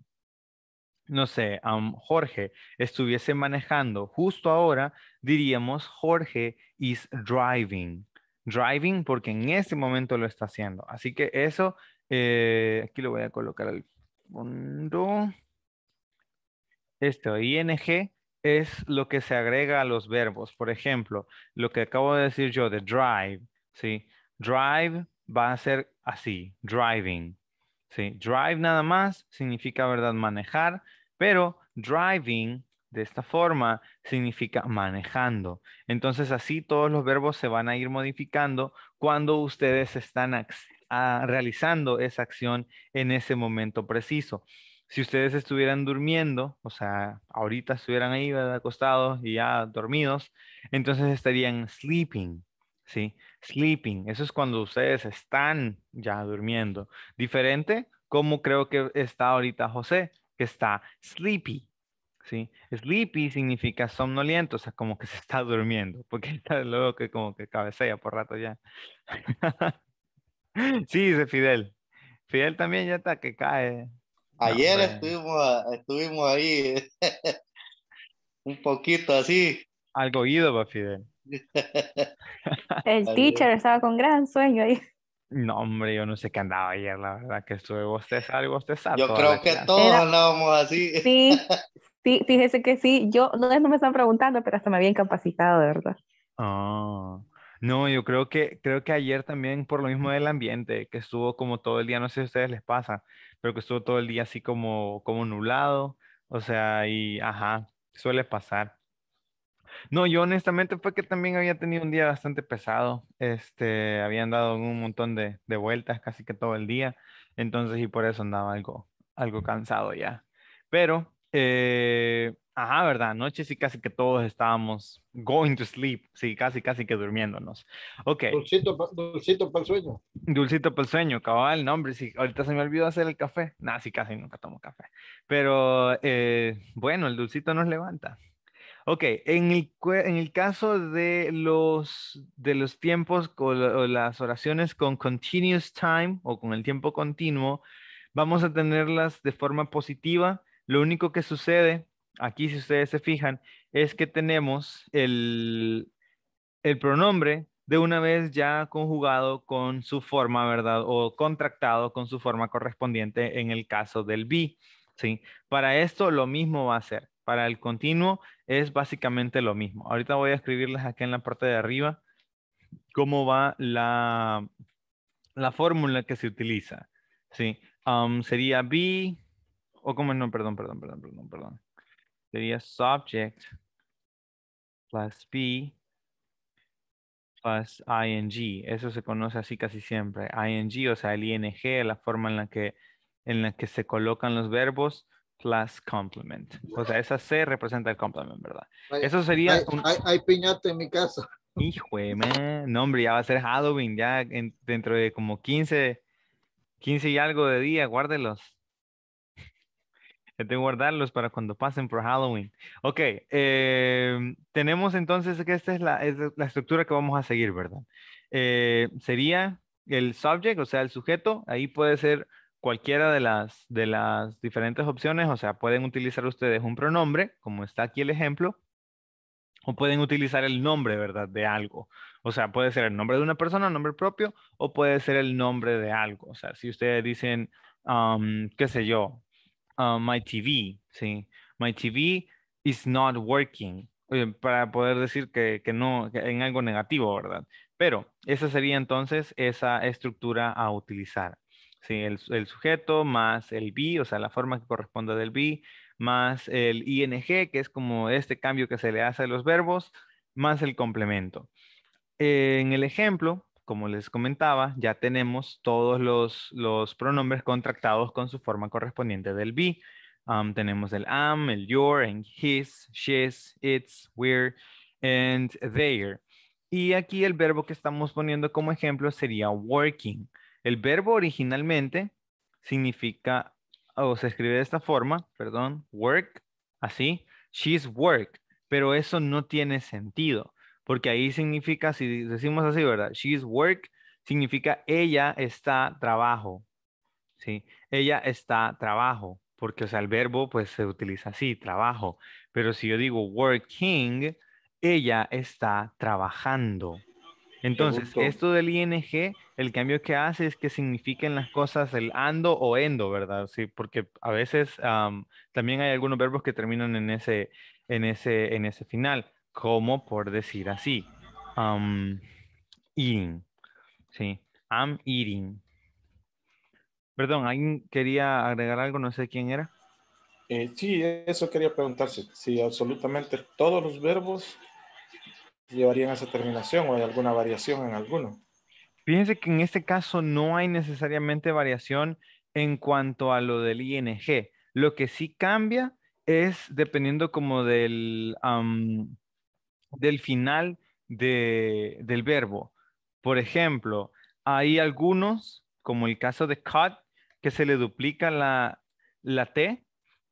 no sé, Jorge estuviese manejando justo ahora, diríamos Jorge is driving driving porque en ese momento lo está haciendo. Así que eso, eh, aquí lo voy a colocar al fondo. Esto, ing es lo que se agrega a los verbos. Por ejemplo, lo que acabo de decir yo de drive, ¿sí? Drive va a ser así, driving. ¿sí? Drive nada más significa, ¿verdad?, manejar, pero driving de esta forma significa manejando. Entonces así todos los verbos se van a ir modificando cuando ustedes están ah, realizando esa acción en ese momento preciso. Si ustedes estuvieran durmiendo, o sea, ahorita estuvieran ahí acostados y ya dormidos, entonces estarían sleeping, ¿sí? Sleeping, eso es cuando ustedes están ya durmiendo. Diferente como creo que está ahorita José, que está sleepy, ¿sí? Sleepy significa somnoliento, o sea, como que se está durmiendo, porque luego que como que cabecea por rato ya. sí, dice Fidel. Fidel también ya está que cae. Ayer estuvimos, ahí un poquito así. Algo oído, va Fidel. El teacher estaba con gran sueño ahí. No, hombre, yo no sé qué andaba ayer, la verdad, que estuve bostezar y bostezar. Yo creo que todos así. Sí, sí, fíjese que sí. Yo, no, no me están preguntando, pero hasta me había incapacitado, de verdad. Oh, no, yo creo que, creo que ayer también por lo mismo del ambiente, que estuvo como todo el día, no sé si a ustedes les pasa, pero que estuvo todo el día así como, como nublado, o sea, y ajá, suele pasar. No, yo honestamente fue que también había tenido un día bastante pesado. Este, habían dado un montón de, vueltas casi que todo el día. Entonces, y por eso andaba algo, algo cansado ya. Pero, eh, ajá, ¿verdad? Anoche sí casi que todos estábamos going to sleep. Sí, casi, casi que durmiéndonos. Ok. Dulcito, dulcito para el sueño. Dulcito para el sueño, cabal. No, hombre, sí, ahorita se me olvidó hacer el café. Nah, sí, casi nunca tomo café. Pero, eh, bueno, el dulcito nos levanta. Ok, en el, caso de los, de los tiempos o, las oraciones con continuous time o con el tiempo continuo, vamos a tenerlas de forma positiva. Lo único que sucede aquí, si ustedes se fijan, es que tenemos el, pronombre de una vez ya conjugado con su forma, ¿verdad? O contractado con su forma correspondiente en el caso del be, Para esto lo mismo va a ser para el continuo es básicamente lo mismo. Ahorita voy a escribirles aquí en la parte de arriba cómo va la, fórmula que se utiliza. ¿sí? Um, sería B, o como no, perdón, perdón, perdón, perdón, perdón. Sería subject plus B plus ing. Eso se conoce así casi siempre. ing, o sea, el ing, la forma en la que, en la que se colocan los verbos plus complement. O sea, esa C representa el complement, ¿verdad? Eso sería... Hay, piñata en mi casa. Hijo de No, hombre, ya va a ser Halloween, ya dentro de como 15, 15 y algo de día, guárdelos. tengo que guardarlos para cuando pasen por Halloween. Ok, em, tenemos entonces que esta es la, la, estructura que vamos a seguir, ¿verdad? Eh, sería el subject, o sea, el sujeto, ahí puede ser cualquiera de las, de las diferentes opciones, o sea, pueden utilizar ustedes un pronombre, como está aquí el ejemplo, o pueden utilizar el nombre, ¿verdad? De algo. O sea, puede ser el nombre de una persona, nombre propio, o puede ser el nombre de algo. O sea, si ustedes dicen, um, qué sé yo, uh, my TV, ¿sí? My TV is not working, eh, para poder decir que, no, en algo negativo, ¿verdad? Pero esa sería entonces esa estructura a utilizar. El, sujeto más el be, o sea, la forma que corresponde del be, más el ing, que es como este cambio que se le hace a los verbos, más el complemento. En el ejemplo, como les comentaba, ya tenemos todos los, pronombres contractados con su forma correspondiente del be. tenemos el am, el your, and his, she's, its, we're, and they're. Y aquí el verbo que estamos poniendo como ejemplo sería working. El verbo originalmente significa, o se escribe de esta forma, perdón, work, así, she's work, pero eso no tiene sentido, porque ahí significa, si decimos así, ¿verdad? She's work significa ella está trabajo, ¿sí? Ella está trabajo, porque, o sea, el verbo, pues, se utiliza así, trabajo, pero si yo digo working, ella está trabajando. Entonces, esto del ING, el cambio que hace es que signifiquen las cosas el ando o endo, ¿verdad? Sí, porque a veces también hay algunos verbos que terminan en ese, en ese, en ese final, como por decir así. Um, eating. Sí, I'm eating. Perdón, ¿alguien quería agregar algo? No sé quién era. Eh, sí, eso quería preguntarse. Sí, absolutamente todos los verbos llevarían a esa terminación o hay alguna variación en alguno? Fíjense que en este caso no hay necesariamente variación en cuanto a lo del ING. Lo que sí cambia es dependiendo como del, del final del verbo. Por ejemplo, hay algunos, como el caso de cut, que se le duplica la, la T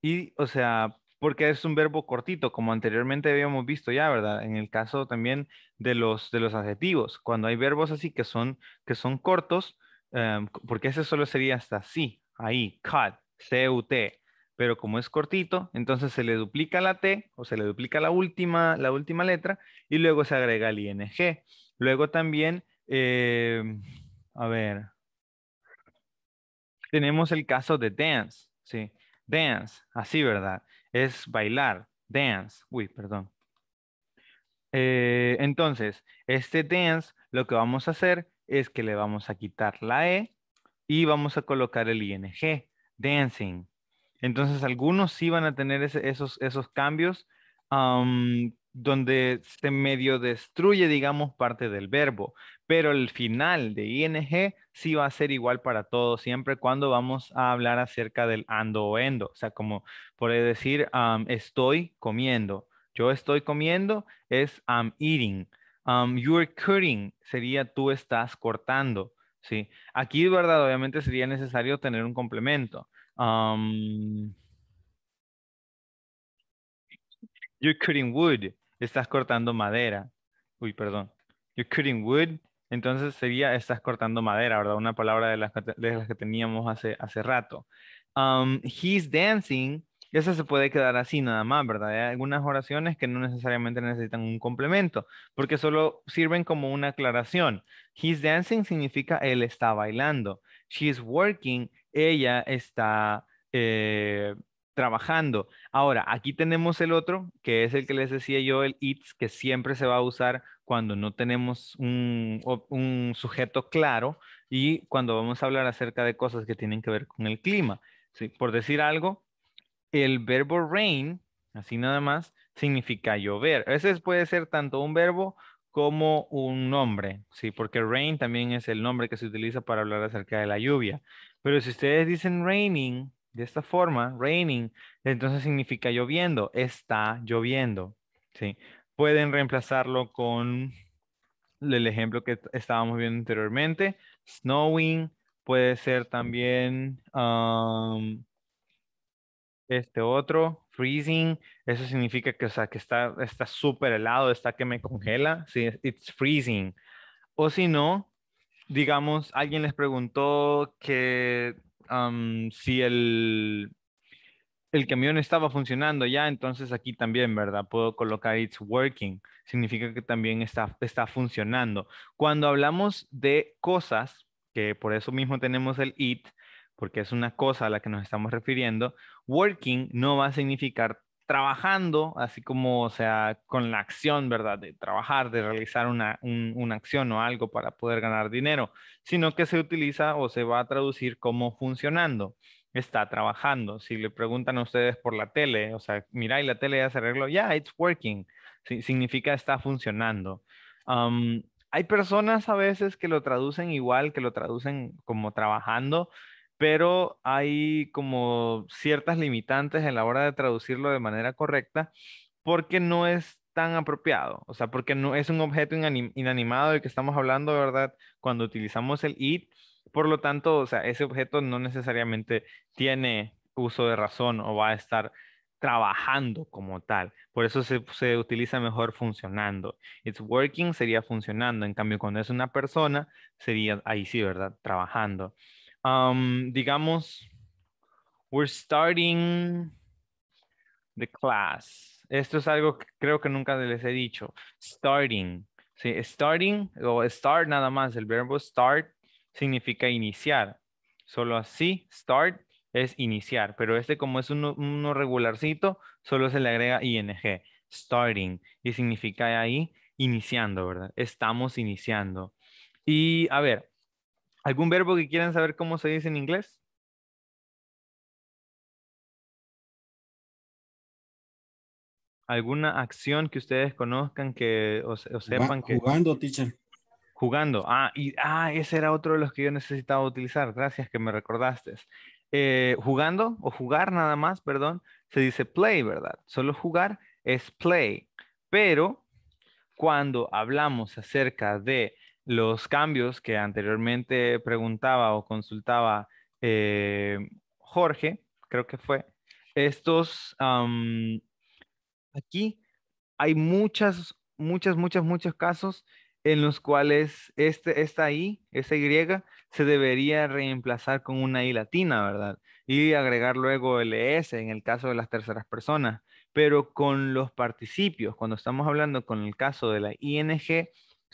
y, o sea, porque es un verbo cortito, como anteriormente habíamos visto ya, ¿verdad? En el caso también de los, de los adjetivos, cuando hay verbos así que son, que son cortos, em, porque ese solo sería hasta sí, ahí, cut, C-U-T, pero como es cortito, entonces se le duplica la T o se le duplica la última, la última letra y luego se agrega el ING. Luego también, em, a ver, tenemos el caso de dance, ¿sí? Dance, así, ¿verdad? es bailar, dance. Uy, perdón. Eh, entonces, este dance lo que vamos a hacer es que le vamos a quitar la E y vamos a colocar el ING, dancing. Entonces, algunos sí van a tener esos, esos cambios donde se medio destruye, digamos, parte del verbo, pero el final de ing sí va a ser igual para todos, siempre cuando vamos a hablar acerca del ando o endo, o sea, como por decir, estoy comiendo, yo estoy comiendo es I'm eating, you're cutting sería tú estás cortando, ¿sí? Aquí, ¿verdad? Obviamente sería necesario tener un complemento. you're cutting wood estás cortando madera. Uy, perdón. You're cutting wood. Entonces sería estás cortando madera, ¿verdad? Una palabra de las, las que teníamos hace, hace rato. Um, he's dancing. Esa se puede quedar así nada más, ¿verdad? Hay algunas oraciones que no necesariamente necesitan un complemento, porque solo sirven como una aclaración. He's dancing significa él está bailando. She's working, ella está eh, trabajando. Ahora, aquí tenemos el otro, que es el que les decía yo, el it's, que siempre se va a usar cuando no tenemos un, sujeto claro y cuando vamos a hablar acerca de cosas que tienen que ver con el clima. ¿sí? Por decir algo, el verbo rain, así nada más, significa llover. A veces puede ser tanto un verbo como un nombre, ¿sí? Porque rain también es el nombre que se utiliza para hablar acerca de la lluvia. Pero si ustedes dicen raining, de esta forma, raining, entonces significa lloviendo, está lloviendo. ¿sí? Pueden reemplazarlo con el ejemplo que estábamos viendo anteriormente, snowing, puede ser también um, este otro, freezing, eso significa que, sea, que está súper helado, está que me congela, sí, it's freezing. O si no, digamos, alguien les preguntó que si el, el camión estaba funcionando ya, entonces aquí también, ¿verdad? Puedo colocar it's working. Significa que también está, está funcionando. Cuando hablamos de cosas, que por eso mismo tenemos el it, porque es una cosa a la que nos estamos refiriendo, working no va a significar trabajando, así como, o sea, con la acción, ¿verdad? De trabajar, de realizar una, acción o algo para poder ganar dinero, sino que se utiliza o se va a traducir como funcionando. Está trabajando. Si le preguntan a ustedes por la tele, o sea, mira, y la tele ya se ya, it's working. significa está funcionando. hay personas a veces que lo traducen igual, que lo traducen como trabajando, pero hay como ciertas limitantes en la hora de traducirlo de manera correcta porque no es tan apropiado, o sea, porque no es un objeto inanimado del que estamos hablando, ¿verdad? Cuando utilizamos el it, por lo tanto, o sea, ese objeto no necesariamente tiene uso de razón o va a estar trabajando como tal. Por eso se, utiliza mejor funcionando. It's working sería funcionando. En cambio, cuando es una persona, sería ahí sí, ¿verdad? Trabajando. Um, digamos, we're starting the class. Esto es algo que creo que nunca les he dicho. Starting. Sí, starting o start nada más. El verbo start significa iniciar. Solo así, start es iniciar. Pero este como es uno, uno regularcito, solo se le agrega ing. Starting. Y significa ahí iniciando, ¿verdad? Estamos iniciando. Y a ver, ¿Algún verbo que quieran saber cómo se dice en inglés? ¿Alguna acción que ustedes conozcan que o, sepan que... Jugando, teacher. Jugando. Ah, y, ah, ese era otro de los que yo necesitaba utilizar. Gracias que me recordaste. Eh, jugando o jugar nada más, perdón, se dice play, ¿verdad? Solo jugar es play. Pero cuando hablamos acerca de los cambios que anteriormente preguntaba o consultaba eh, Jorge, creo que fue, estos, aquí hay muchas, muchas, muchas, muchos casos en los cuales este, esta I, esta Y, se debería reemplazar con una I latina, ¿verdad? Y agregar luego el e S en el caso de las terceras personas. Pero con los participios, cuando estamos hablando con el caso de la ING,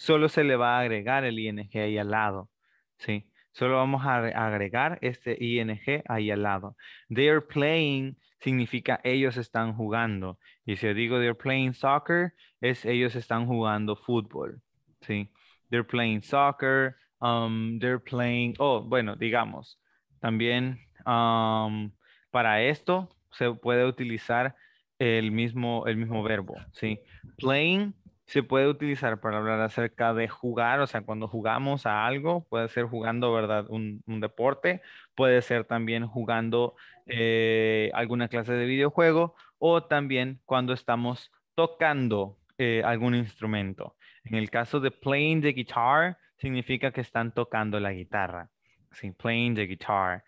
solo se le va a agregar el ing ahí al lado, ¿sí? Solo vamos a agregar este ing ahí al lado. They're playing significa ellos están jugando. Y si yo digo they're playing soccer, es ellos están jugando fútbol, ¿sí? They're playing soccer, um, they're playing, oh, bueno, digamos, también um, para esto se puede utilizar el mismo, el mismo verbo, ¿sí? Playing se puede utilizar para hablar acerca de jugar, o sea, cuando jugamos a algo, puede ser jugando, ¿verdad? Un, deporte, puede ser también jugando eh, alguna clase de videojuego o también cuando estamos tocando eh, algún instrumento. En el caso de playing the guitar, significa que están tocando la guitarra. Sí, playing the guitar.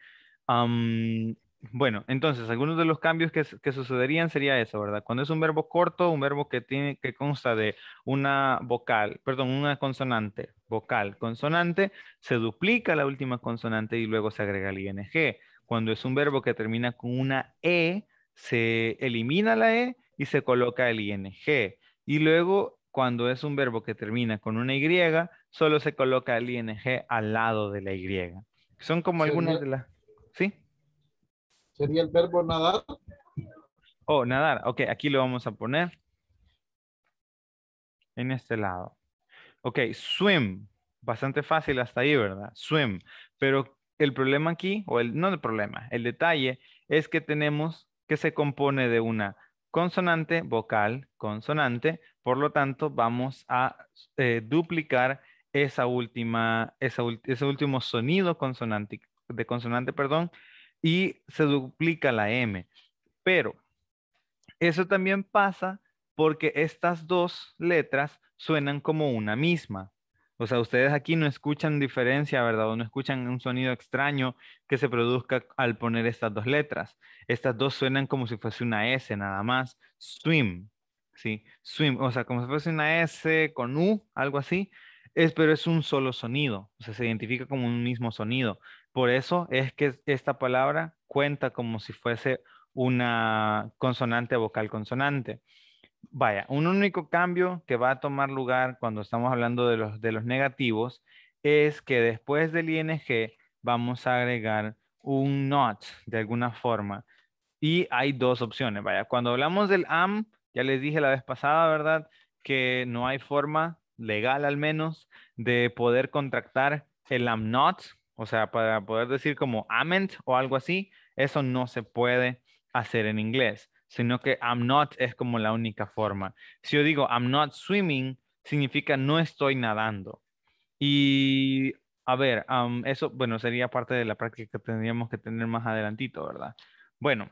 Bueno, entonces, algunos de los cambios que, sucederían sería eso, ¿verdad? Cuando es un verbo corto, un verbo que, tiene, que consta de una vocal, perdón, una consonante, vocal, consonante, se duplica la última consonante y luego se agrega el ing. Cuando es un verbo que termina con una e, se elimina la e y se coloca el ing. Y luego, cuando es un verbo que termina con una y, solo se coloca el ing al lado de la y. Son como algunas de las... ¿Sí? sería el verbo nadar. Oh, nadar. Ok, aquí lo vamos a poner. En este lado. Ok, swim. Bastante fácil hasta ahí, ¿verdad? Swim. Pero el problema aquí, o el, no el problema, el detalle es que tenemos que se compone de una consonante, vocal, consonante. Por lo tanto, vamos a eh, duplicar esa última, ese último sonido consonante, de consonante, perdón, y se duplica la M. Pero eso también pasa porque estas dos letras suenan como una misma. O sea, ustedes aquí no escuchan diferencia, ¿verdad? O no escuchan un sonido extraño que se produzca al poner estas dos letras. Estas dos suenan como si fuese una S nada más. Swim, ¿sí? Swim, o sea, como si fuese una S con U, algo así. Es, pero es un solo sonido, o sea, se identifica como un mismo sonido. Por eso es que esta palabra cuenta como si fuese una consonante vocal consonante. Vaya, un único cambio que va a tomar lugar cuando estamos hablando de los, de los negativos es que después del ing vamos a agregar un not de alguna forma. Y hay dos opciones. Vaya, cuando hablamos del am, ya les dije la vez pasada, ¿verdad? Que no hay forma legal al menos de poder contractar el am not o sea, para poder decir como amen o algo así, eso no se puede hacer en inglés, sino que I'm not es como la única forma. Si yo digo I'm not swimming, significa no estoy nadando. Y a ver, eso, bueno, sería parte de la práctica que tendríamos que tener más adelantito, ¿verdad? Bueno,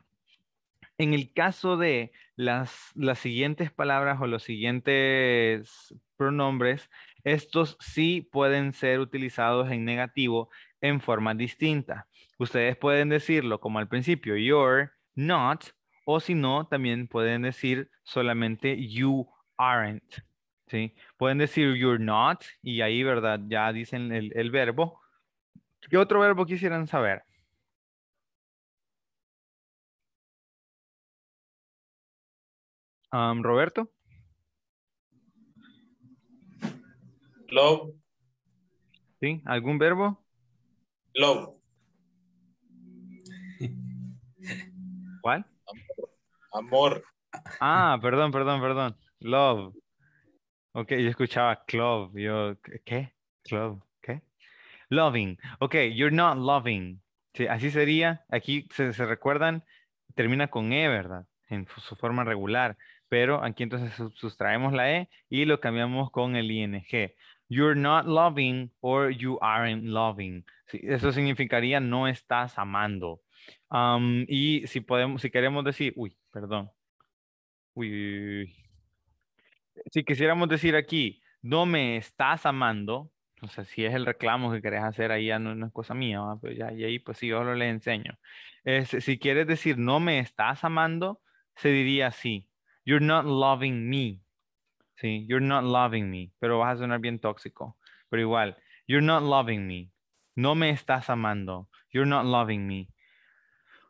en el caso de las, las siguientes palabras o los siguientes pronombres, estos sí pueden ser utilizados en negativo en forma distinta. Ustedes pueden decirlo como al principio, you're not, o si no, también pueden decir solamente you aren't. ¿sí? Pueden decir you're not y ahí, ¿verdad? Ya dicen el, verbo. ¿Qué otro verbo quisieran saber? Um, Roberto. ¿Sí? ¿Algún verbo? Love. ¿Cuál? Amor. Ah, perdón, perdón, perdón. Love. Ok, yo escuchaba club. Yo, ¿qué? Club, ¿qué? Loving. Ok, you're not loving. así sería. Aquí se, se, recuerdan, termina con E, ¿verdad? En su forma regular. Pero aquí entonces sustraemos la E y lo cambiamos con el ING you're not loving or you aren't loving. Eso significaría no estás amando. Um, y si podemos, si queremos decir, uy, perdón. Uy, si quisiéramos decir aquí, no me estás amando, o sea, si es el reclamo que querés hacer ahí, no, es cosa mía, pues ya y ahí pues sí, yo lo les enseño. Este, si quieres decir no me estás amando, se diría así, you're not loving me. Sí, you're not loving me, pero vas a sonar bien tóxico. Pero igual, you're not loving me. No me estás amando. You're not loving me.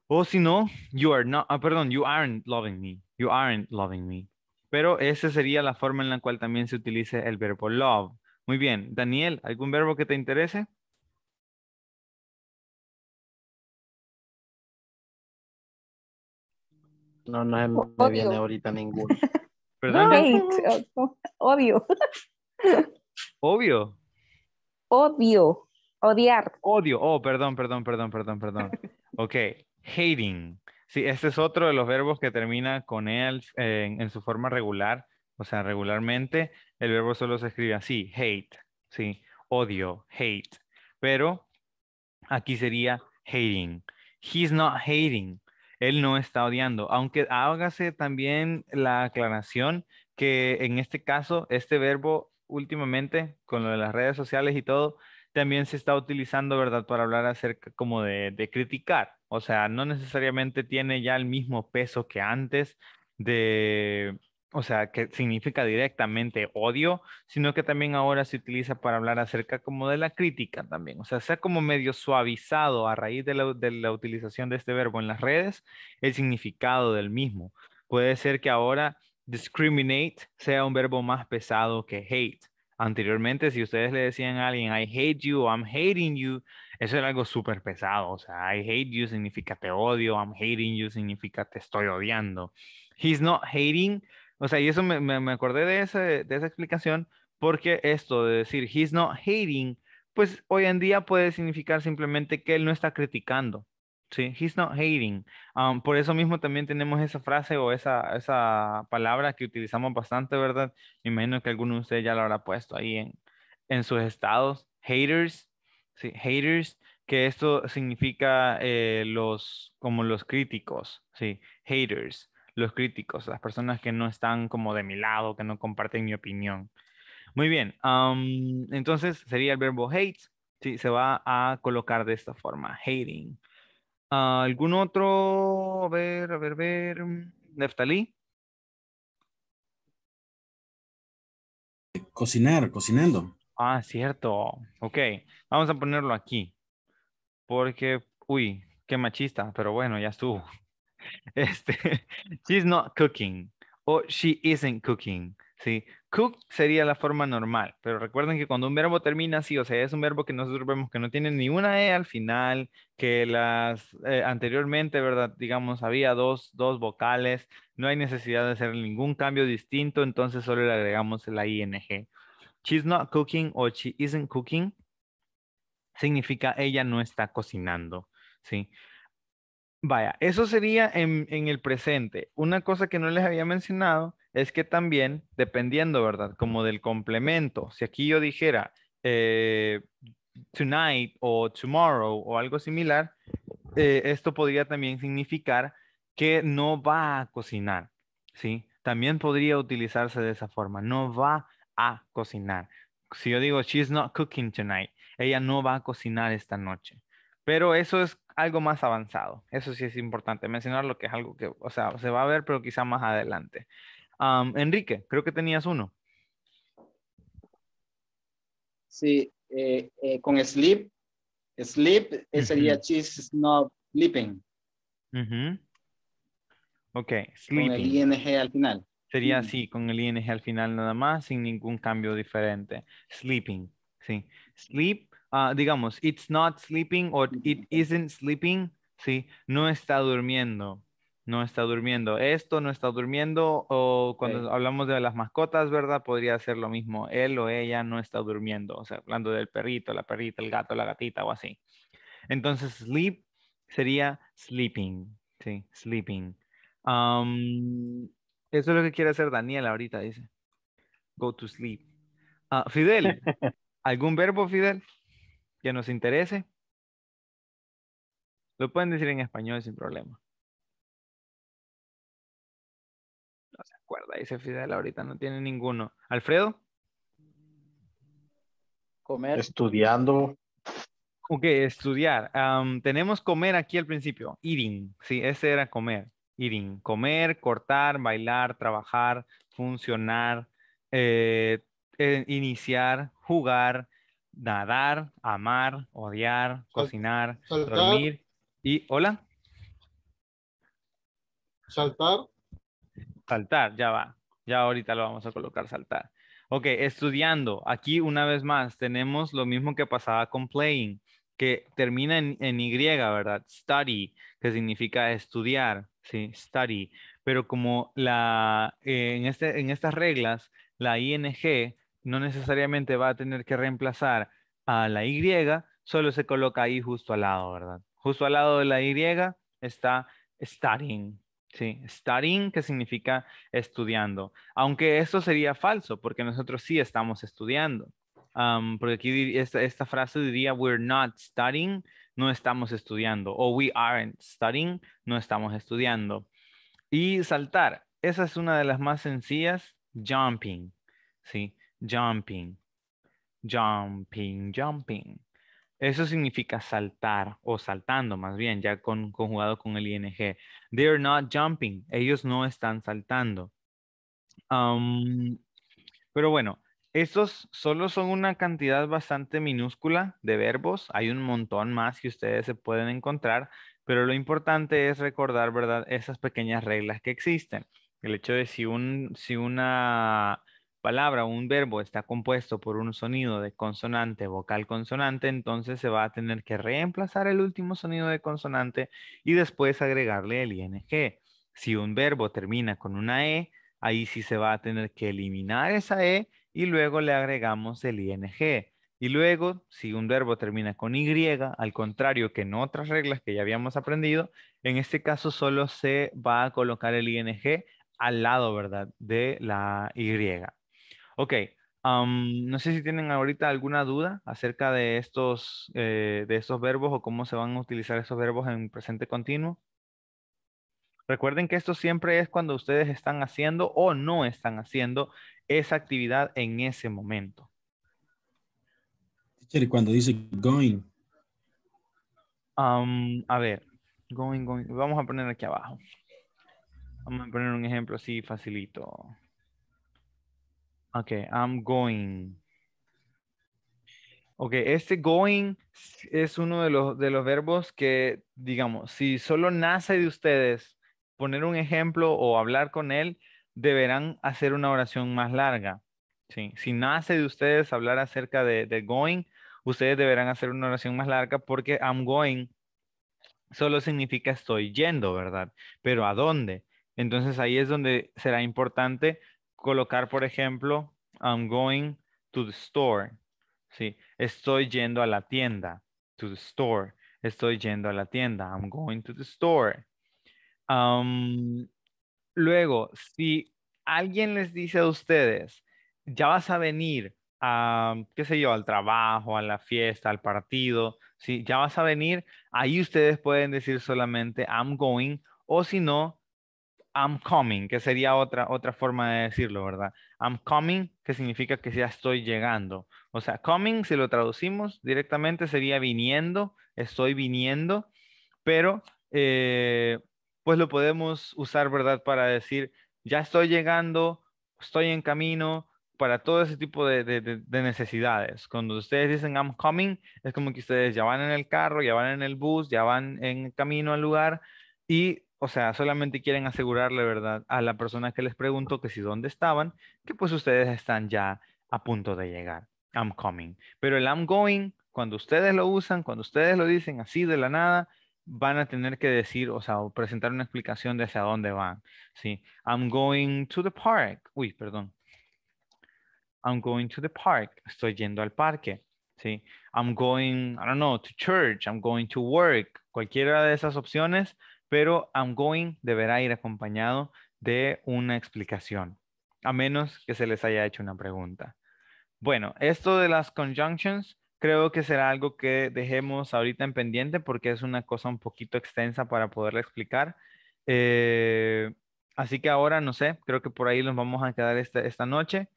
O si no, you are not, ah, perdón, you aren't loving me. You aren't loving me. Pero esa sería la forma en la cual también se utiliza el verbo love. Muy bien, Daniel, ¿algún verbo que te interese? No, no me viene ahorita ninguno. ¿Perdón? Hate, obvio. Obvio. Odio. Odiar. Odio. Oh, perdón, perdón, perdón, perdón, perdón. Ok. Hating. Sí, este es otro de los verbos que termina con el eh, en, su forma regular. O sea, regularmente el verbo solo se escribe así, hate, sí, odio, hate. Pero aquí sería hating. He's not hating. Él no está odiando, aunque hágase también la aclaración que en este caso, este verbo últimamente, con lo de las redes sociales y todo, también se está utilizando, ¿verdad?, para hablar acerca como de, de criticar. O sea, no necesariamente tiene ya el mismo peso que antes de o sea, que significa directamente odio, sino que también ahora se utiliza para hablar acerca como de la crítica también. O sea, sea como medio suavizado a raíz de la, de la utilización de este verbo en las redes el significado del mismo. Puede ser que ahora discriminate sea un verbo más pesado que hate. Anteriormente, si ustedes le decían a alguien, I hate you, I'm hating you, eso era algo súper pesado. O sea, I hate you significa te odio, I'm hating you significa te estoy odiando. He's not hating, o sea, y eso me, me, acordé de, de esa explicación porque esto de decir, he's not hating, pues hoy en día puede significar simplemente que él no está criticando. Sí, he's not hating. Um, por eso mismo también tenemos esa frase o esa, esa palabra que utilizamos bastante, ¿verdad? Me imagino que alguno de ustedes ya lo habrá puesto ahí en, en sus estados. Haters, sí, haters, que esto significa eh, los, como los críticos, sí, haters los críticos, las personas que no están como de mi lado, que no comparten mi opinión. Muy bien, entonces sería el verbo hate, sí, se va a colocar de esta forma, hating. ¿Algún otro? A ver, a ver, a ver. Neftalí. Cocinar, cocinando. Ah, cierto. Ok, vamos a ponerlo aquí. Porque, uy, qué machista, pero bueno, ya estuvo. Este, she's not cooking o she isn't cooking. ¿sí? Cook sería la forma normal, pero recuerden que cuando un verbo termina así, o sea, es un verbo que nosotros vemos que no tiene ni una E al final, que las eh, anteriormente, ¿verdad? Digamos, había dos, dos vocales, no hay necesidad de hacer ningún cambio distinto, entonces solo le agregamos la ING. She's not cooking o she isn't cooking significa ella no está cocinando, ¿sí? sí Vaya, eso sería en, el presente. Una cosa que no les había mencionado es que también, dependiendo, ¿verdad? Como del complemento, si aquí yo dijera eh, tonight o tomorrow o algo similar, eh, esto podría también significar que no va a cocinar, ¿sí? También podría utilizarse de esa forma, no va a cocinar. Si yo digo, she's not cooking tonight, ella no va a cocinar esta noche. Pero eso es algo más avanzado. Eso sí es importante mencionar lo que es algo que, o sea, se va a ver, pero quizá más adelante. Enrique, creo que tenías uno. Sí, eh, eh, con sleep, sleep sería cheese not sleeping. Ok, sleeping. Con el ing al final. Sería mm. así, con el ing al final nada más, sin ningún cambio diferente. Sleeping, sí. Sleep Ah, digamos, it's not sleeping or it isn't sleeping, ¿sí? No está durmiendo, no está durmiendo. Esto no está durmiendo o cuando hablamos de las mascotas, ¿verdad? Podría ser lo mismo. Él o ella no está durmiendo, o sea, hablando del perrito, la perrita, el gato, la gatita o así. Entonces, sleep sería sleeping, ¿sí? Sleeping. eso es lo que quiere hacer Daniel ahorita, dice. Go to sleep. Ah, Fidel, ¿algún verbo, Fidel? que nos interese, lo pueden decir en español sin problema. No se acuerda, dice Fidel, ahorita no tiene ninguno. ¿Alfredo? Comer. Estudiando. Ok, estudiar. tenemos comer aquí al principio. Eating. Sí, ese era comer. Eating. Comer, cortar, bailar, trabajar, funcionar, eh, eh, iniciar, jugar, nadar, amar, odiar, cocinar, dormir y hola. Saltar. Saltar, ya va. Ya ahorita lo vamos a colocar saltar. Ok, estudiando. Aquí una vez más tenemos lo mismo que pasaba con playing, que termina en, Y, ¿verdad? Study, que significa estudiar, ¿sí? Study. Pero como la, eh, en, este, en estas reglas, la ING no necesariamente va a tener que reemplazar a la Y, solo se coloca ahí justo al lado, ¿verdad? Justo al lado de la Y está studying, ¿sí? Studying que significa estudiando, aunque eso sería falso porque nosotros sí estamos estudiando. Um, porque aquí esta, esta, frase diría we're not studying, no estamos estudiando, o we aren't studying, no estamos estudiando. Y saltar, esa es una de las más sencillas, jumping, ¿sí? jumping, jumping, jumping. Eso significa saltar o saltando más bien, ya con, conjugado con el ing. They're not jumping. Ellos no están saltando. Um, pero bueno, estos solo son una cantidad bastante minúscula de verbos. Hay un montón más que ustedes se pueden encontrar, pero lo importante es recordar, ¿verdad? Esas pequeñas reglas que existen. El hecho de si, un, si una palabra, un verbo está compuesto por un sonido de consonante, vocal, consonante, entonces se va a tener que reemplazar el último sonido de consonante y después agregarle el ing. Si un verbo termina con una e, ahí sí se va a tener que eliminar esa e y luego le agregamos el ing. Y luego, si un verbo termina con y, al contrario que en otras reglas que ya habíamos aprendido, en este caso solo se va a colocar el ing al lado, ¿verdad? De la y. Ok, no sé si tienen ahorita alguna duda acerca de estos, eh, de estos verbos o cómo se van a utilizar esos verbos en presente continuo. Recuerden que esto siempre es cuando ustedes están haciendo o no están haciendo esa actividad en ese momento. ¿Cuándo cuando dice going. a ver, going, going. Vamos a poner aquí abajo. Vamos a poner un ejemplo así facilito. Okay, I'm going. Ok, este going es uno de los, verbos que, digamos, si solo nace de ustedes poner un ejemplo o hablar con él, deberán hacer una oración más larga. Si nace de ustedes hablar acerca de, de going, ustedes deberán hacer una oración más larga porque I'm going solo significa estoy yendo, ¿verdad? Pero ¿a dónde? Entonces ahí es donde será importante colocar, por ejemplo, I'm going to the store. ¿sí? Estoy yendo a la tienda. To the store. Estoy yendo a la tienda. I'm going to the store. Um, luego, si alguien les dice a ustedes, ya vas a venir a, qué sé yo, al trabajo, a la fiesta, al partido, ya vas a venir, ahí ustedes pueden decir solamente I'm going o si no, I'm coming, que sería otra, otra forma de decirlo, ¿verdad? I'm coming, que significa que ya estoy llegando. O sea, coming, si lo traducimos directamente, sería viniendo, estoy viniendo, pero eh, pues lo podemos usar, ¿verdad? Para decir, ya estoy llegando, estoy en camino, para todo ese tipo de, de, necesidades. Cuando ustedes dicen I'm coming, es como que ustedes ya van en el carro, ya van en el bus, ya van en camino al lugar y o sea, solamente quieren asegurarle, ¿verdad? A la persona que les pregunto que si dónde estaban, que pues ustedes están ya a punto de llegar. I'm coming. Pero el I'm going, cuando ustedes lo usan, cuando ustedes lo dicen así de la nada, van a tener que decir, o sea, presentar una explicación de hacia dónde van. Sí, I'm going to the park. Uy, perdón. I'm going to the park. Estoy yendo al parque. Sí, I'm going, I don't know, to church. I'm going to work. Cualquiera de esas opciones pero I'm going deberá ir acompañado de una explicación, a menos que se les haya hecho una pregunta. Bueno, esto de las conjunctions creo que será algo que dejemos ahorita en pendiente porque es una cosa un poquito extensa para poderla explicar. Eh, así que ahora, no sé, creo que por ahí nos vamos a quedar esta, esta noche.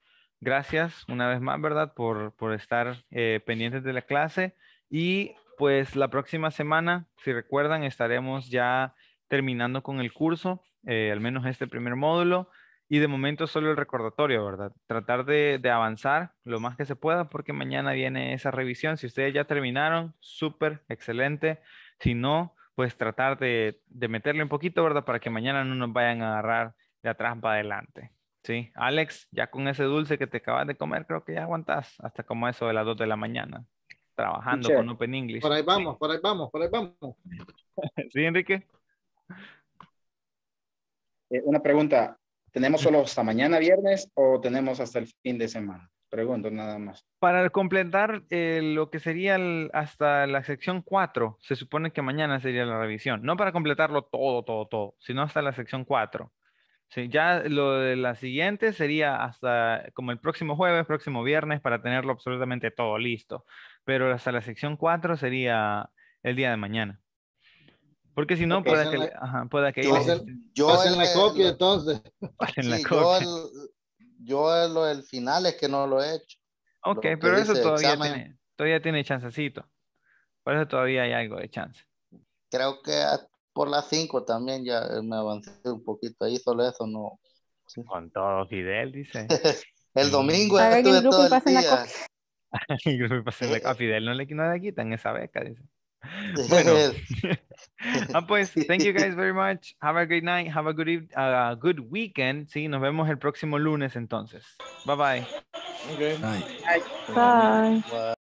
Gracias una vez más, ¿verdad? Por, por estar eh, pendientes de la clase. Y pues la próxima semana, si recuerdan, estaremos ya terminando con el curso, eh, al menos este primer módulo. Y de momento solo el recordatorio, ¿verdad? Tratar de, de, avanzar lo más que se pueda porque mañana viene esa revisión. Si ustedes ya terminaron, súper, excelente. Si no, pues tratar de, de, meterle un poquito, ¿verdad? Para que mañana no nos vayan a agarrar de atrás para adelante. Sí, Alex, ya con ese dulce que te acabas de comer, creo que ya aguantas hasta como eso de las 2 de la mañana, trabajando con Open English. Por ahí vamos, por ahí vamos, por ahí vamos. ¿Sí, Enrique? Eh, una pregunta, ¿tenemos solo hasta mañana viernes o tenemos hasta el fin de semana? Pregunto nada más. Para completar eh, lo que sería hasta la sección 4, se supone que mañana sería la revisión. No para completarlo todo, todo, todo, sino hasta la sección 4. ya lo de la siguiente sería hasta como el próximo jueves, próximo viernes, para tenerlo absolutamente todo listo. Pero hasta la sección 4 sería el día de mañana. Porque si no, puede pueda, que, Yo, este, en yo la copia, entonces. en la copia. Yo, yo lo del final es que no lo he hecho. Ok, pero eso todavía tiene, todavía tiene chancecito. Por eso todavía hay algo de chance. Creo que por las 5 también ya me avancé un poquito ahí, solo eso no. Con todo Fidel, dice. el domingo estuve todo el día. grupo y en la copia. A Fidel no le, no le quitan esa beca, dice. bueno. Ah, pues, thank you guys very much. Have a great night. Have a good, uh, good weekend. Sí, nos vemos el próximo lunes entonces. Bye bye. Okay. bye. bye. bye.